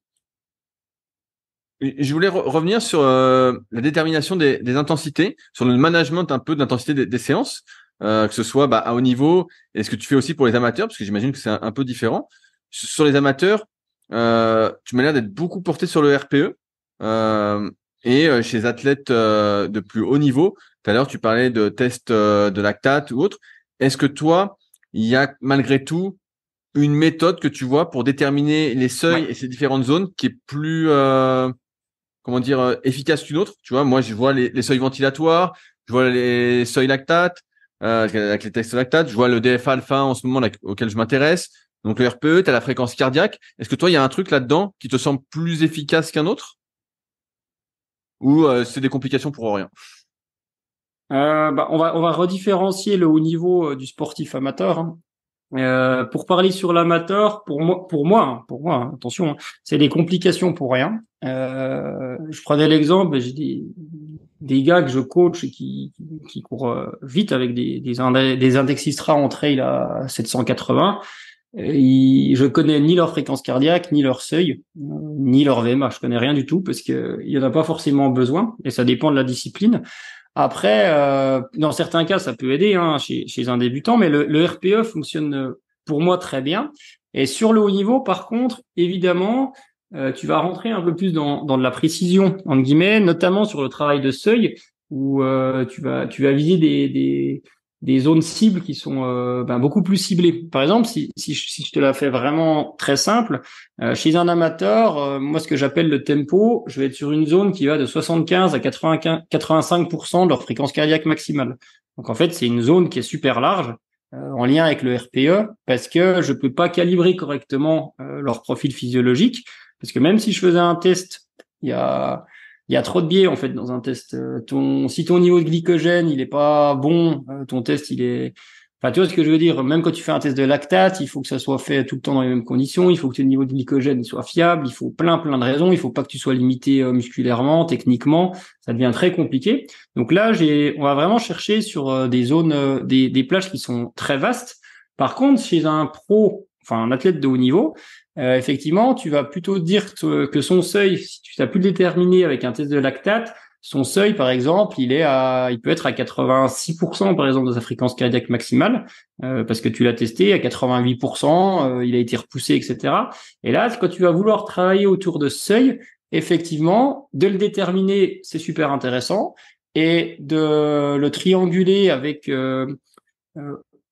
Speaker 1: je voulais revenir sur euh, la détermination des, intensités, sur le management un peu d'intensité des séances. Euh, que ce soit bah, à haut niveau est ce que tu fais aussi pour les amateurs, parce que j'imagine que c'est un, peu différent. Sur les amateurs, euh, tu m'as l'air d'être beaucoup porté sur le RPE. Euh, et euh, chez les athlètes euh, de plus haut niveau, tout à l'heure tu parlais de tests de lactate ou autre. Est-ce que toi, il y a malgré tout une méthode que tu vois pour déterminer les seuils et ces différentes zones qui est plus comment dire efficace qu'une autre Tu vois, moi je vois les, les seuils ventilatoires, je vois les seuils lactate, euh, avec les textes lactates. Je vois le DF-alpha en ce moment auquel je m'intéresse. Donc le RPE, tu as la fréquence cardiaque. Est-ce que toi, il y a un truc là-dedans qui te semble plus efficace qu'un autre Ou euh, c'est des complications pour rien
Speaker 2: euh, bah, on, va, on va redifférencier le haut niveau du sportif amateur. Hein. pour parler sur l'amateur, pour moi, pour moi, hein, pour moi, hein, attention, c'est des complications pour rien. je prenais l'exemple, j'ai dit, des gars que je coach et qui, qui courent euh, vite avec des, des, des en trail à 780. je connais ni leur fréquence cardiaque, ni leur seuil, ni leur VMA. Je connais rien du tout parce que il en a pas forcément besoin et ça dépend de la discipline. Après, euh, dans certains cas, ça peut aider hein, chez, un débutant, mais le, RPE e fonctionne euh, pour moi très bien. Et sur le haut niveau, par contre, évidemment, euh, tu vas rentrer un peu plus dans, dans de la précision, en guillemets, notamment sur le travail de seuil, où euh, tu, vas, tu vas viser des, des, des zones cibles qui sont euh, ben, beaucoup plus ciblées. Par exemple, si, si, si, je te la fais vraiment très simple, chez un amateur, moi ce que j'appelle le tempo, je vais être sur une zone qui va de 75 à 85% de leur fréquence cardiaque maximale. Donc en fait, c'est une zone qui est super large, en lien avec le RPE parce que je peux pas calibrer correctement leur profil physiologique. Parce que même si je faisais un test, il y a, il y a trop de biais en fait dans un test. Euh, ton, si ton niveau de glycogène il est pas bon, euh, ton test il est, enfin tu vois ce que je veux dire. Même quand tu fais un test de lactate, il faut que ça soit fait tout le temps dans les mêmes conditions. Il faut que ton niveau de glycogène soit fiable. Il faut plein plein de raisons. Il faut pas que tu sois limité euh, musculairement, techniquement. Ça devient très compliqué. Donc là, j'ai, on va vraiment chercher sur des zones, des, des plages qui sont très vastes. Par contre, chez un pro, enfin un athlète de haut niveau, euh, effectivement, tu vas plutôt dire que, son seuil, si tu pu le déterminer avec un test de lactate, son seuil, par exemple, il est à, il peut être à 86% par exemple de sa fréquence cardiaque maximale, euh, parce que tu l'as testé à 88%, euh, il a été repoussé, etc. Et là, quand tu vas vouloir travailler autour de ce seuil, effectivement, de le déterminer, c'est super intéressant, et de le trianguler avec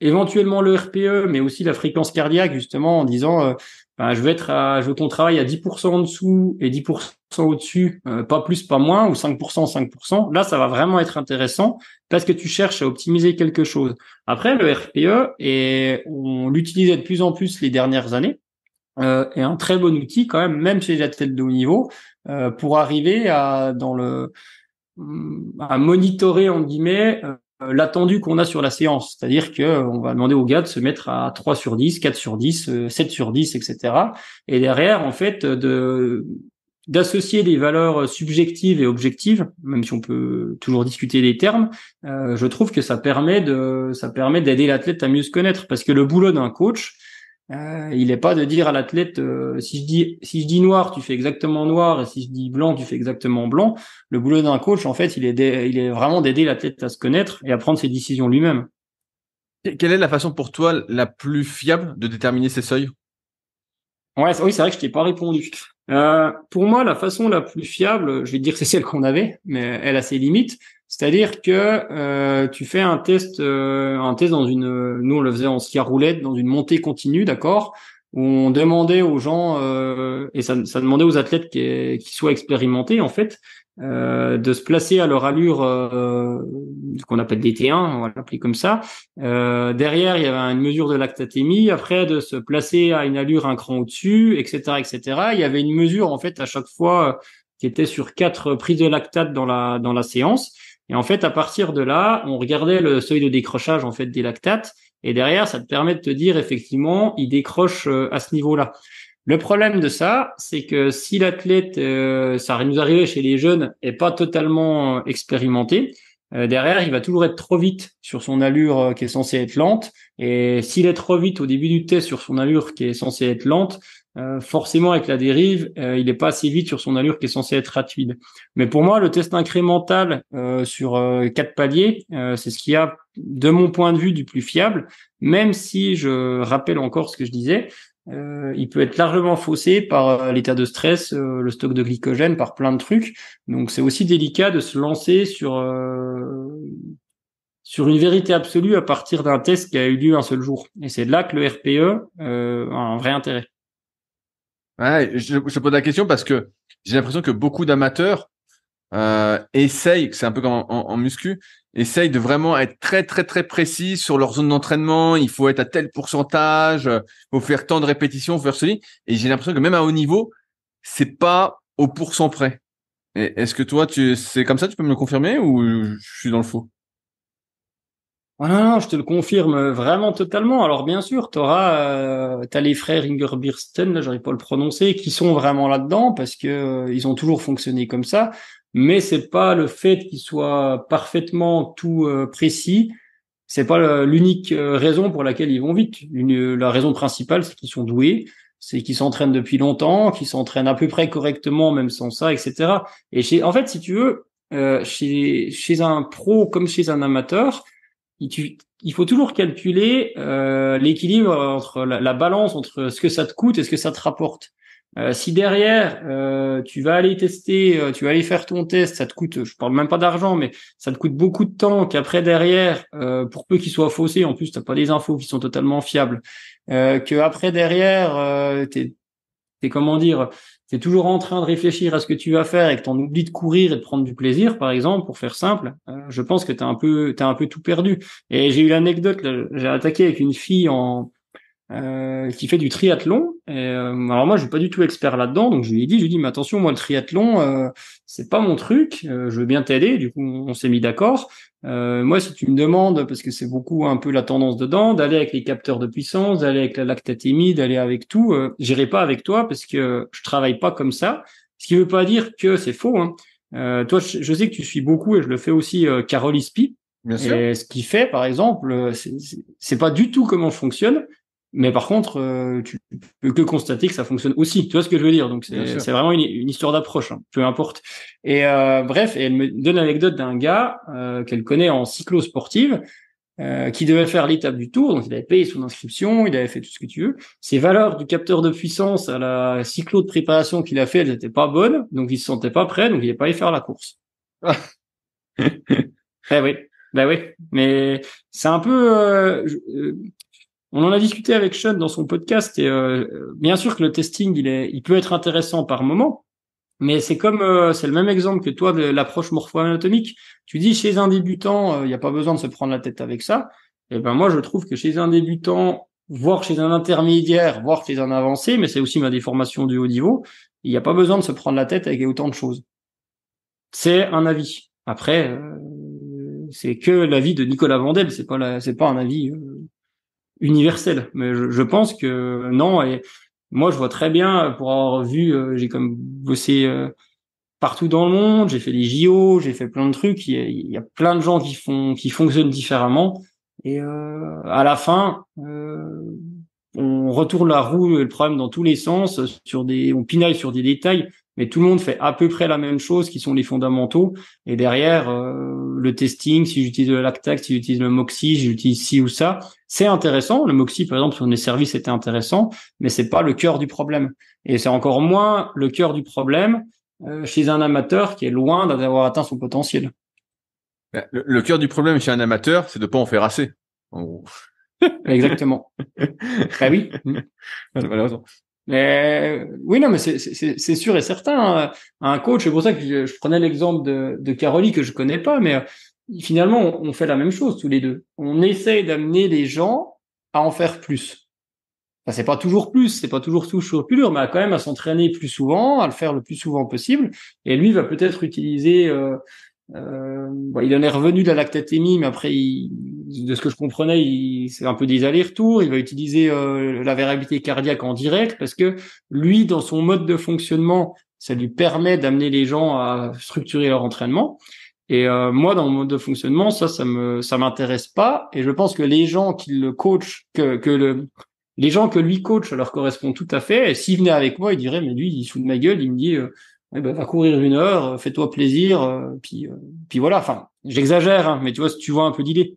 Speaker 2: éventuellement le RPE, mais aussi la fréquence cardiaque, justement, en disant je veux être à, je veux qu'on travaille à 10% en dessous et 10% au-dessus, euh, pas plus, pas moins, ou 5%, 5%. Là, ça va vraiment être intéressant parce que tu cherches à optimiser quelque chose. Après, le RPE, et on l'utilisait de plus en plus les dernières années, euh, est un très bon outil quand même, même chez les athlètes de haut niveau, euh, pour arriver à, dans le, à monitorer, en guillemets, euh, euh, l'attendu qu'on a sur la séance. C'est-à-dire qu'on euh, va demander au gars de se mettre à 3 sur 10, 4 sur 10, 7 euh, sur 10, etc. Et derrière, en fait, de d'associer des valeurs subjectives et objectives, même si on peut toujours discuter des termes, je trouve que ça permet de ça permet d'aider l'athlète à mieux se connaître parce que le boulot d'un coach, il n'est pas de dire à l'athlète euh, si je dis si je dis noir tu fais exactement noir et si je dis blanc tu fais exactement blanc. Le boulot d'un coach en fait il est il est vraiment d'aider l'athlète à se connaître et à prendre ses décisions lui-même. Quelle est la façon pour toi la plus fiable de déterminer ses seuils Ouais oui c'est vrai que je t'ai pas répondu. Euh, pour moi la façon la plus fiable je vais te dire c'est celle qu'on avait mais elle a ses limites c'est-à-dire que euh, tu fais un test, euh, un test dans une, nous on le faisait en ski à roulette, dans une montée continue, d'accord, où on demandait aux gens euh, et ça, demandait aux athlètes qui, soient expérimentés en fait de se placer à leur allure qu'on appelle dt 1 on va l'appeler comme ça. derrière, il y avait une mesure de lactatémie, après de se placer à une allure un cran au-dessus, etc., etc. Il y avait une mesure en fait à chaque fois qui était sur quatre prises de lactate dans la dans la séance. Et en fait, à partir de là, on regardait le seuil de décrochage en fait des lactates. Et derrière, ça te permet de te dire effectivement, il décroche euh, à ce niveau-là. Le problème de ça, c'est que si l'athlète, euh, ça nous arrivait chez les jeunes, est pas totalement euh, expérimenté, derrière, il va toujours être trop vite sur son allure qui est censée être lente. Et s'il est trop vite au début du test sur son allure qui est censée être lente, euh, forcément avec la dérive, euh, il n'est pas assez vite sur son allure qui est censée être rapide. Mais pour moi, le test incrémental euh, sur quatre paliers, c'est ce qu'il y a de mon point de vue du plus fiable, même si je rappelle encore ce que je disais. il peut être largement faussé par l'état de stress, le stock de glycogène, par plein de trucs. Donc c'est aussi délicat de se lancer sur sur une vérité absolue à partir d'un test qui a eu lieu un seul jour. Et c'est là que le RPE a
Speaker 1: un vrai intérêt. Ouais, je, je, pose la question parce que j'ai l'impression que beaucoup d'amateurs euh, essayent, c'est un peu comme en, muscu, essayent de vraiment être très très très précis sur leur zone d'entraînement. Il faut être à tel pourcentage, il euh, faut faire tant de répétitions, faut faire ceci. Et j'ai l'impression que même à haut niveau, c'est pas au pourcent près. Est-ce que toi, tu, c'est comme ça, tu peux me le confirmer ou je suis dans le faux
Speaker 2: ah non, non, je te le confirme vraiment totalement. Alors bien sûr, tu euh, as les frères Birsten, là j'arrive pas à le prononcer, qui sont vraiment là-dedans parce que euh, ils ont toujours fonctionné comme ça. Mais c'est pas le fait qu'ils soient parfaitement tout euh, précis, c'est pas euh, l'unique raison pour laquelle ils vont vite. la raison principale, c'est qu'ils sont doués, c'est qu'ils s'entraînent depuis longtemps, qu'ils s'entraînent à peu près correctement, même sans ça, etc. Et en fait, si tu veux, chez, chez un pro comme chez un amateur, il faut toujours calculer euh, l'équilibre entre la, balance entre ce que ça te coûte et ce que ça te rapporte. Euh, si derrière euh, tu vas aller tester, tu vas aller faire ton test, ça te coûte, je parle même pas d'argent, mais ça te coûte beaucoup de temps qu'après derrière, pour peu qu'il soit faussé, en plus t'as pas des infos qui sont totalement fiables, que après derrière tu t'es comment dire, tu es toujours en train de réfléchir à ce que tu vas faire et que tu en oublies de courir et de prendre du plaisir, par exemple, pour faire simple, euh, je pense que tu as un peu t'as un peu tout perdu. Et j'ai eu l'anecdote, j'ai attaqué avec une fille en euh, qui fait du triathlon. Euh, alors moi, je suis pas du tout expert là-dedans, donc je lui ai dit, je lui ai dit, mais attention, moi le triathlon, euh, c'est pas mon truc. Euh, je veux bien t'aider. Du coup, on s'est mis d'accord. moi, si tu me demandes, parce que c'est beaucoup un peu la tendance dedans, d'aller avec les capteurs de puissance, d'aller avec la lactatémie, d'aller avec tout, j'irai pas avec toi parce que je travaille pas comme ça. Ce qui veut pas dire que c'est faux. Hein. toi, je, sais que tu suis beaucoup et je le fais aussi Carol Ispi. Bien sûr. Et ce qu'il fait, par exemple, c'est pas du tout comment fonctionne. Mais par contre, euh, tu peux que constater que ça fonctionne aussi. Tu vois ce que je veux dire Donc c'est vraiment une, histoire d'approche, hein, peu importe. Et euh, bref, elle me donne l'anecdote d'un gars euh, qu'elle connaît en cyclo sportive qui devait faire l'étape du tour. Donc il avait payé son inscription, il avait fait tout ce que tu veux. Ses valeurs du capteur de puissance à la cyclo de préparation qu'il a fait, elles n'étaient pas bonnes, donc il se sentait pas prêt, donc il n'est pas allé faire la course. [laughs] eh oui, bah oui, mais c'est un peu. On en a discuté avec Sean dans son podcast et euh, bien sûr que le testing, il, est, il peut être intéressant par moment, mais c'est comme euh, c'est le même exemple que toi de l'approche morpho-anatomique. Tu dis chez un débutant, euh, il n'y a pas besoin de se prendre la tête avec ça. Et eh ben moi, je trouve que chez un débutant, voire chez un intermédiaire, voire chez un avancé, mais c'est aussi ma déformation du haut niveau, il n'y a pas besoin de se prendre la tête avec autant de choses. C'est un avis. Après, c'est que l'avis de Nicolas Vandel, c'est pas c'est pas un avis universel. Mais je, je, pense que non. Et moi, je vois très bien, pour avoir vu, euh, j'ai comme bossé euh, partout dans le monde, j'ai fait des JO, j'ai fait plein de trucs. Il y, a, plein de gens qui font, qui fonctionnent différemment. Et euh, à la fin, euh, on retourne la roue, le problème dans tous les sens. Sur des, on pinaille sur des détails mais tout le monde fait à peu près la même chose qui sont les fondamentaux. Et derrière, euh, le testing, si j'utilise le Lactex, si j'utilise le moxie, si j'utilise ci ou ça, c'est intéressant. Le moxie, par exemple, sur les services, c'était intéressant, mais c'est pas le cœur du problème. Et c'est encore moins le cœur du problème euh, chez un amateur qui est loin d'avoir atteint son potentiel.
Speaker 1: Ben, le, cœur du problème chez un amateur, c'est de pas en faire assez.
Speaker 2: Exactement.
Speaker 1: ah [laughs] oui. Malheureusement.
Speaker 2: Mais oui, non, mais c'est sûr et certain. Hein. Un coach, c'est pour ça que je, prenais l'exemple de, de que je connais pas, mais euh, finalement, on fait la même chose tous les deux. On essaye d'amener les gens à en faire plus. Enfin, c'est pas toujours plus, c'est pas toujours toujours plus dur, mais quand même à s'entraîner plus souvent, à le faire le plus souvent possible. Et lui va peut-être utiliser euh, euh, il en est revenu de la lactatémie, mais après, de ce que je comprenais, il, c'est un peu des allers-retours. Il va utiliser euh, la variabilité cardiaque en direct parce que lui, dans son mode de fonctionnement, ça lui permet d'amener les gens à structurer leur entraînement. Et euh, moi, dans mon mode de fonctionnement, ça, ça me, ça m'intéresse pas. Et je pense que les gens qui le que, que le, les gens que lui coach leur correspond tout à fait. Et s'il venait avec moi, il dirait, mais lui, il fout de ma gueule, il me dit, eh ben, va courir une heure, euh, fais-toi plaisir, euh, puis, euh, puis voilà. Enfin, j'exagère, hein, mais tu vois, tu vois
Speaker 1: un peu d'idée.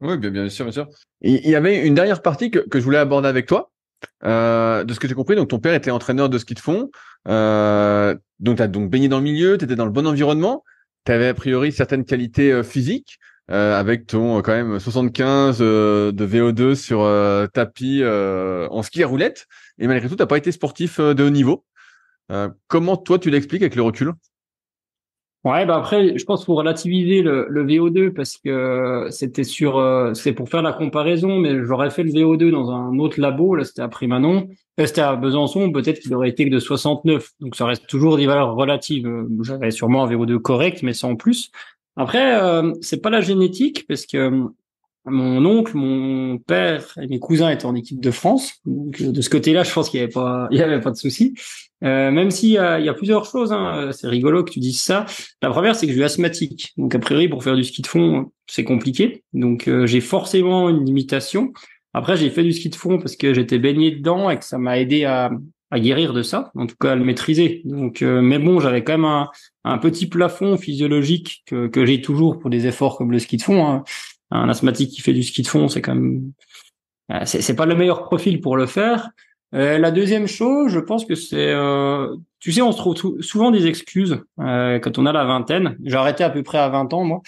Speaker 1: Oui, bien, bien sûr, bien sûr. il y avait une dernière partie que, que je voulais aborder avec toi. Euh, de ce que j'ai compris, donc ton père était entraîneur de ski de fond, euh, donc tu as donc baigné dans le milieu, tu étais dans le bon environnement, tu avais a priori certaines qualités euh, physiques, avec ton quand même 75 de VO2 sur tapis en ski à roulette, et malgré tout, tu pas été sportif de haut niveau. Euh, comment toi tu l'expliques avec le recul Ouais, bah après, je pense pour relativiser le, le VO2 parce
Speaker 2: que c'était sur, euh, c'est pour faire la comparaison, mais j'aurais fait le VO2 dans un autre labo, là c'était à Primanon, euh, c'était à Besançon, peut-être qu'il aurait été que de 69, donc ça reste toujours des valeurs relatives. J'avais sûrement un VO2 correct, mais sans plus. Après, c'est pas la génétique parce que mon oncle, mon père et mes cousins étaient en équipe de France. Euh, de ce côté-là, je pense qu'il n'y avait pas, [laughs] y avait pas de souci. Euh, même s'il y a, il y a plusieurs choses, hein. euh, c'est rigolo que tu dises ça. La première, c'est que je suis asthmatique. Donc a priori, pour faire du ski de fond, c'est compliqué. Donc j'ai forcément une limitation. Après, j'ai fait du ski de fond parce que j'étais baigné dedans et que ça m'a aidé à, guérir de ça, en tout cas à le maîtriser. Donc, mais bon, j'avais quand même un, petit plafond physiologique que, j'ai toujours pour des efforts comme le ski de fond. Hein un asthmatique qui fait du ski de fond, c'est quand même euh, c'est pas le meilleur profil pour le faire. Euh, la deuxième chose, je pense que c'est, euh, tu sais, on se trouve souvent des excuses euh, quand on a la vingtaine. J'ai arrêté à peu près à 20 ans, moi.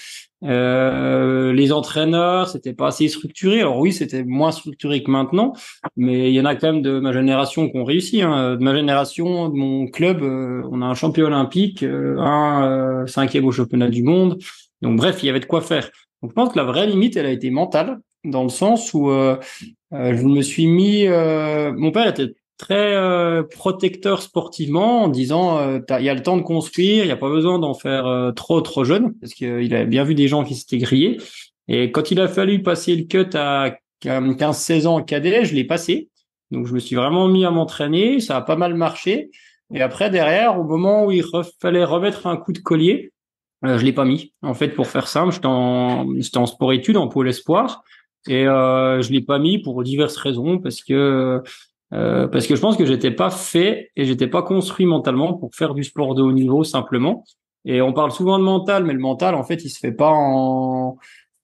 Speaker 2: Euh, les entraîneurs, c'était pas assez structuré. Alors oui, c'était moins structuré que maintenant, mais il y en a quand même de ma génération qui ont réussi. Hein. De ma génération, de mon club, euh, on a un champion olympique, un cinquième au championnat du monde. Donc bref, il y avait de quoi faire. Donc, je pense que la vraie limite, elle a été mentale, dans le sens où euh, euh je me suis mis. Euh, mon père était très euh, protecteur sportivement en disant euh, il y a le temps de construire, il n'y a pas besoin d'en faire trop trop jeune, parce qu'il avait bien vu des gens qui s'étaient grillés. Et quand il a fallu passer le cut à 15-16 ans en cadet, je l'ai passé. Donc je me suis vraiment mis à m'entraîner, ça a pas mal marché. Et après, derrière, au moment où il fallait remettre un coup de collier, euh, je l'ai pas mis. En fait, pour faire simple, j'étais en, en sport études en pôle espoir et euh, je l'ai pas mis pour diverses raisons parce que euh, parce que je pense que j'étais pas fait et j'étais pas construit mentalement pour faire du sport de haut niveau simplement. Et on parle souvent de mental, mais le mental en fait, il se fait pas en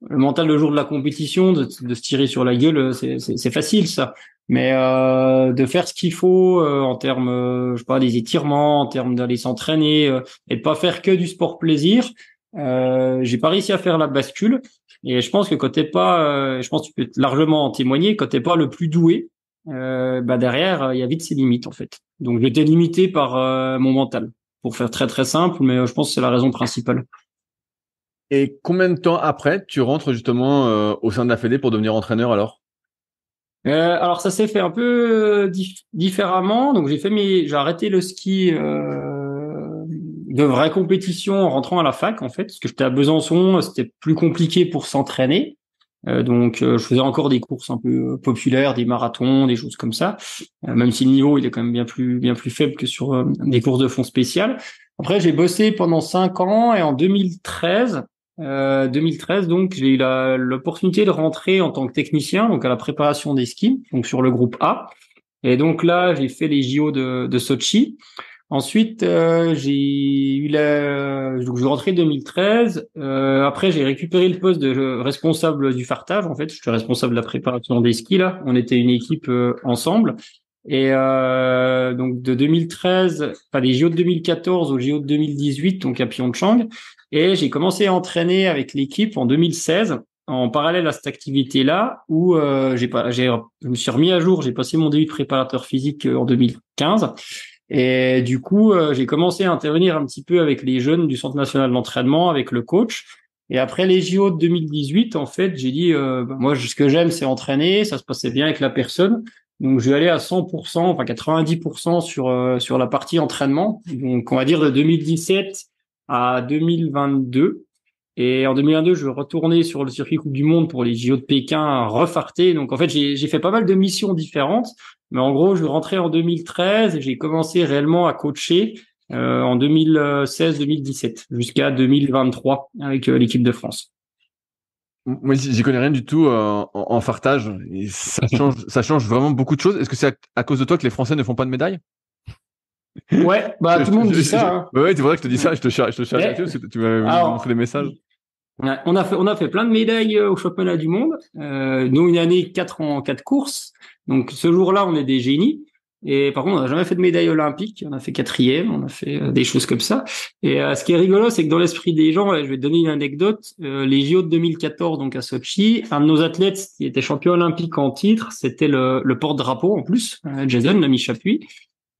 Speaker 2: le mental le jour de la compétition, de, de se tirer sur la gueule, c'est facile ça. Mais euh, de faire ce qu'il faut euh, en termes, euh, je sais pas, des étirements, en termes d'aller s'entraîner et de pas faire que du sport plaisir. j'ai pas réussi à faire la bascule et je pense que quand t'es pas, je pense que tu peux largement en témoigner, quand t'es pas le plus doué, bah, derrière il y a vite ses limites en fait. Donc j'étais limité par mon mental pour faire
Speaker 1: très très simple, mais je pense que c'est la raison principale. Et combien de temps après tu rentres justement au sein de la Fédé pour devenir entraîneur alors euh,
Speaker 2: alors ça s'est fait un peu euh, différemment. Donc j'ai fait j'ai arrêté le ski euh, de vraie compétition en rentrant à la fac en fait, parce que j'étais à Besançon, c'était plus compliqué pour s'entraîner. donc je faisais encore des courses un peu populaires, des marathons, des choses comme ça. même si le niveau il est quand même bien plus bien plus faible que sur des courses de fond spéciales, Après j'ai bossé pendant cinq ans et en 2013 2013, euh, donc j'ai eu l'opportunité de rentrer en tant que technicien, donc à la préparation des skis, donc sur le groupe A. Et donc là, j'ai fait les JO de, de Sochi. Ensuite, euh, j'ai eu la... je rentrais 2013. Euh, après, j'ai récupéré le poste de responsable du fartage. En fait, je suis responsable de la préparation des skis là. On était une équipe euh, ensemble. Et euh, donc de 2013, enfin les JO de 2014 aux JO de 2018, donc à Pyeongchang, et j'ai commencé à entraîner avec l'équipe en 2016 en parallèle à cette activité-là où euh, j'ai pas, j'ai, je me suis remis à jour, j'ai passé mon début de préparateur physique euh, en 2015. Et du coup, euh, j'ai commencé à intervenir un petit peu avec les jeunes du Centre national d'entraînement, avec le coach. Et après les JO de 2018, en fait, j'ai dit, bah, moi, ce que j'aime, c'est entraîner, ça se passait bien avec la personne. Donc, je vais aller à 100%, enfin 90% sur, sur la partie entraînement. Donc, on va dire de 2017 à 2022. Et en 2022, je retournais sur le circuit Coupe du Monde pour les JO de Pékin, refarté. Donc en fait, j'ai fait pas mal de missions différentes. Mais en gros, je rentrais en 2013 et j'ai commencé réellement à coacher euh, en 2016-2017 jusqu'à 2023 avec euh, l'équipe de France.
Speaker 1: Moi, j'y connais rien du tout euh, en, fartage. ça [laughs] change, ça change vraiment beaucoup de choses. Est-ce que c'est à, à, cause de toi que les Français ne font pas de médaille Ouais, bah tout le monde dit ça. Hein. Ouais, c'est vrai que je te dis ça, je te cherche je te charge tu m'as montré des messages. On a fait, on a fait plein de
Speaker 2: médailles euh, au championnat du monde. Euh, nous, une année, quatre en quatre courses. Donc, ce jour-là, on est des génies. Et par contre, on n'a jamais fait de médaille olympique. On a fait quatrième, on a fait euh, des choses comme ça. Et ce qui est rigolo, c'est que dans l'esprit des gens, je vais te donner une anecdote. les JO de 2014, donc à Sochi, un de nos athlètes qui était champion olympique en titre, c'était le, porte-drapeau en plus, Jason, l'ami Chapuis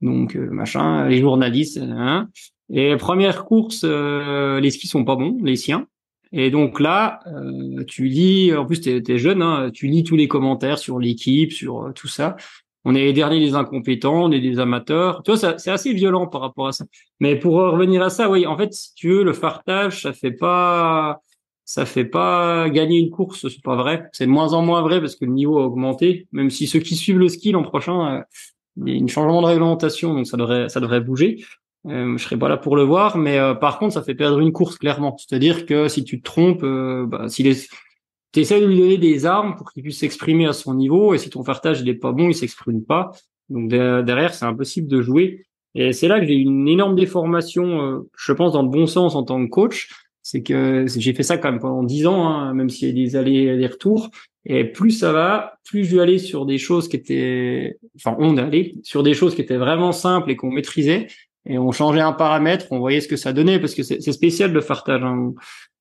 Speaker 2: donc euh, machin, les journalistes. Hein. hein. Et première course, euh, les skis sont pas bons, les siens. Et donc là, euh, tu lis, en plus t'es es jeune, hein, tu lis tous les commentaires sur l'équipe, sur tout ça. On est les derniers des incompétents, on des amateurs. Tu vois, c'est assez violent par rapport à ça. Mais pour revenir à ça, oui, en fait, si tu veux, le fartage, ça fait pas, ça fait pas gagner une course, c'est pas vrai. C'est de moins en moins vrai parce que le niveau a augmenté. Même si ceux qui suivent le ski l'an prochain, il y a changement de réglementation, donc ça devrait, ça devrait bouger. Euh, je serais pas là pour le voir, mais euh, par contre, ça fait perdre une course clairement. C'est-à-dire que si tu te trompes, euh, bah, si les... tu de lui donner des armes pour qu'il puisse s'exprimer à son niveau, et si ton fartage n'est pas bon, il s'exprime pas. Donc derrière, c'est impossible de jouer. Et c'est là que j'ai une énorme déformation, euh, je pense dans le bon sens en tant que coach. C'est que j'ai fait ça quand même pendant dix ans, hein, même s'il y a des allers et des retours. Et plus ça va, plus je vais aller sur des choses qui étaient, enfin, on allait sur des choses qui étaient vraiment simples et qu'on maîtrisait. Et on changeait un paramètre, on voyait ce que ça donnait parce que c'est spécial le fartage. Hein.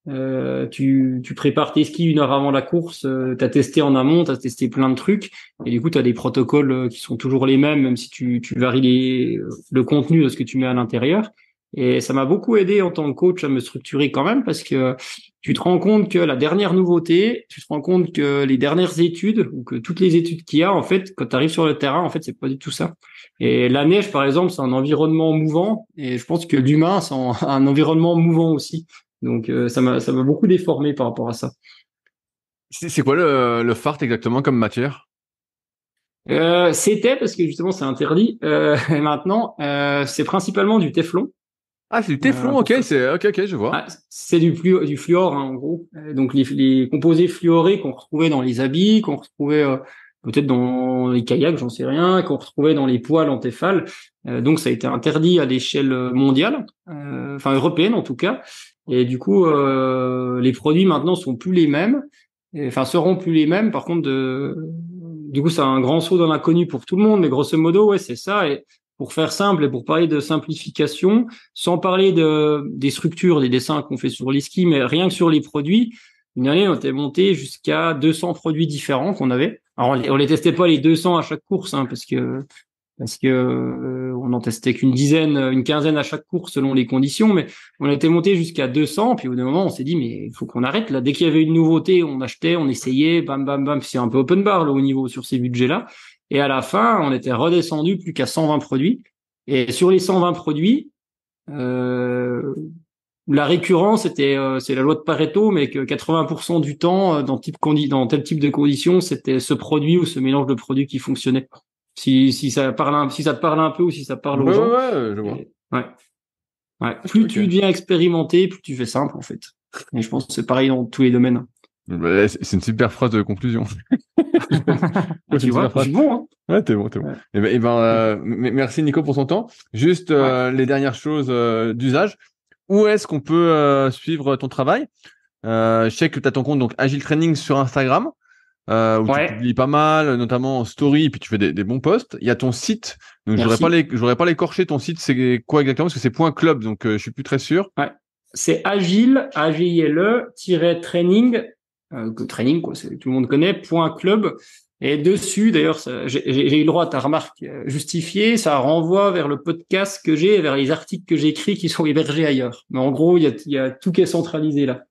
Speaker 2: Euh, tu, prépares tes skis une heure avant la course, tu euh, t'as testé en amont, t'as testé plein de trucs, et du coup t'as des protocoles euh, qui sont toujours les mêmes, même si tu, tu varies les, le contenu de ce que tu mets à l'intérieur. Et ça m'a beaucoup aidé en tant que coach à me structurer quand même parce que tu te rends compte que la dernière nouveauté, tu te rends compte que les dernières études ou que toutes les études qu'il y a, en fait, quand tu arrives sur le terrain, en fait, c'est pas du tout ça. Et la neige, par exemple, c'est un environnement mouvant et je pense que l'humain, c'est [laughs] un environnement mouvant aussi. Donc, euh, ça m'a, ça m'a beaucoup déformé par rapport à ça.
Speaker 1: C'est quoi le, fart exactement comme matière? Euh, c'était
Speaker 2: parce que justement c'est interdit. Euh, [laughs] maintenant, c'est principalement du Teflon. Ah,
Speaker 1: c'est du euh, téflon, ok, c'est ok, ok, je vois. Ah,
Speaker 2: c'est du, fluore, du fluor hein, en gros. Euh, donc les, les composés fluorés qu'on retrouvait dans les habits, qu'on retrouvait euh, peut-être dans les kayaks, j'en sais rien, qu'on retrouvait dans les poils antéphales. Euh, donc ça a été interdit à l'échelle mondiale,
Speaker 1: enfin
Speaker 2: européenne en tout cas. Et du coup, les produits maintenant sont plus les mêmes, enfin seront plus les mêmes. Par contre, de, du coup, c'est un grand saut dans l'inconnu pour tout le monde. Mais grosso modo, ouais, c'est ça. Et pour faire simple et pour parler de simplification, sans parler de, des structures, des dessins qu'on fait sur les skis, mais rien que sur les produits, une année, on était monté jusqu'à 200 produits différents qu'on avait. Alors, on les, les testait pas les 200 à chaque course, hein, parce que parce que euh, on en testait qu'une dizaine, une quinzaine à chaque course selon les conditions, mais on était monté jusqu'à 200. Puis au bout moment, on s'est dit mais il faut qu'on arrête là. Dès qu'il y avait une nouveauté, on achetait, on essayait, bam bam bam. C'est un peu open bar au haut niveau sur ces budgets là. Et à la fin, on était redescendu plus qu'à 120 produits. Et sur les 120 produits, euh, la récurrence était, euh, c'est la loi de Pareto, mais que 80% du temps, euh, dans, type dans tel type de conditions, c'était ce produit ou ce mélange de produits qui fonctionnait. Si, si ça parle, si ça te parle un peu ou si ça parle aux gens. Ouais, je vois. ouais. Plus tu deviens expérimenté, plus tu fais simple en fait.
Speaker 1: Et je pense que c'est pareil dans tous les domaines. Bah, c'est une super phrase de conclusion. [laughs] [laughs] Bah, tu vois, phrase. bon. Hein. ouais, t'es bon, t'es bon. Eh ben, eh ben euh, merci Nico pour son temps. Juste euh, les dernières choses euh, d'usage. Où est-ce qu'on peut suivre ton travail Je sais que tu as ton compte donc Agile Training sur Instagram, où tu publies pas mal, notamment en story, et puis tu fais des, bons posts. Il y a ton site, donc j'aurais pas les, j'aurais pas l'écorché ton site, c'est quoi exactement Parce que c'est point club, donc je suis plus très sûr. Ouais.
Speaker 2: C'est agile, agile training euh, que training, quoi, tout le monde connaît, point club. Et dessus, d'ailleurs, j'ai eu le droit à ta remarque euh, justifiée, ça renvoie vers le podcast que j'ai, vers les articles que j'écris qui sont hébergés ailleurs. Mais en gros, il y a, tout qui est centralisé là.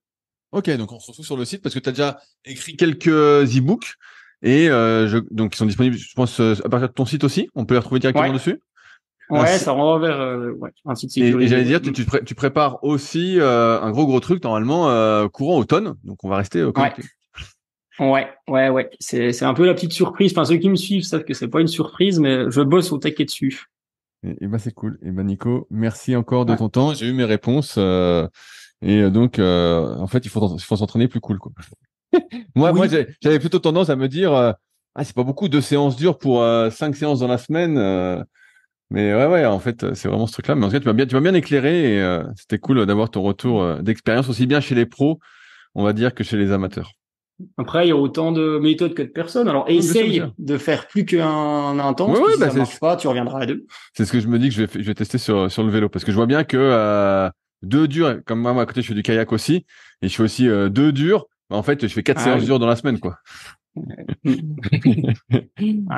Speaker 1: Ok, donc on se retrouve sur le site parce que tu as déjà écrit quelques e-books et euh, je, donc ils sont disponibles, je pense, à partir de ton site aussi. On peut les retrouver directement dessus.
Speaker 2: Ouais, ça renvoie vers euh, ouais, Et, j'allais dire,
Speaker 1: tu, prépares aussi euh, un gros gros truc normalement euh, courant automne, donc on va rester Ouais. ouais. Ouais, ouais, C'est, c'est un peu la petite surprise. Enfin, ceux qui me suivent savent que c'est pas une surprise,
Speaker 2: mais je bosse au taquet dessus.
Speaker 1: Et, et ben c'est cool. Et ben Nico, merci encore de ton temps. J'ai eu mes réponses. et donc, en fait, il faut, il faut s'entraîner plus cool, quoi. [laughs] moi, moi, j'avais plutôt tendance à me dire, ah, c'est pas beaucoup deux séances dures pour cinq séances dans la semaine. Mais ouais, ouais, en fait, c'est vraiment ce truc-là. Mais en tout cas, tu m'as bien, tu bien éclairé et euh, c'était cool d'avoir ton retour euh, d'expérience aussi bien chez les pros, on va dire, que chez les amateurs.
Speaker 2: Après, il y a autant de méthodes que de personnes. Alors, essaye de faire plus qu'un
Speaker 1: intense. Oui, si bah, ça marche pas, tu reviendras à deux. C'est ce que je me dis que je vais, je vais tester sur, sur le vélo parce que je vois bien que euh, deux durs, comme moi, à côté, je fais du kayak aussi et je fais aussi deux durs. Bah, en fait, je fais 4 ah séances dures dans la semaine, quoi. [laughs] et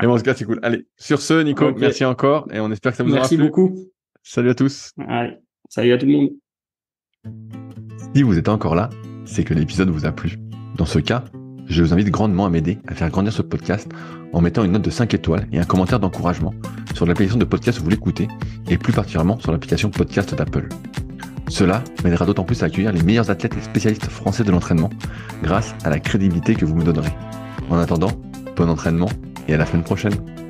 Speaker 1: bon, ce cas, c'est cool. Allez, sur ce, Nico, merci encore et on espère que ça vous merci aura plu. Merci beaucoup. Salut à tous. salut à tout le monde. Si vous êtes encore là, c'est que l'épisode vous a plu. Dans ce cas, je vous invite grandement à m'aider à faire grandir ce podcast en mettant une note de 5 étoiles et un commentaire d'encouragement sur l'application de podcast où vous l'écoutez et plus particulièrement sur l'application podcast d'Apple. Cela m'aidera d'autant plus à accueillir les meilleurs athlètes et spécialistes français de l'entraînement grâce à la crédibilité que vous me donnerez. En attendant, bon entraînement et à la semaine prochaine.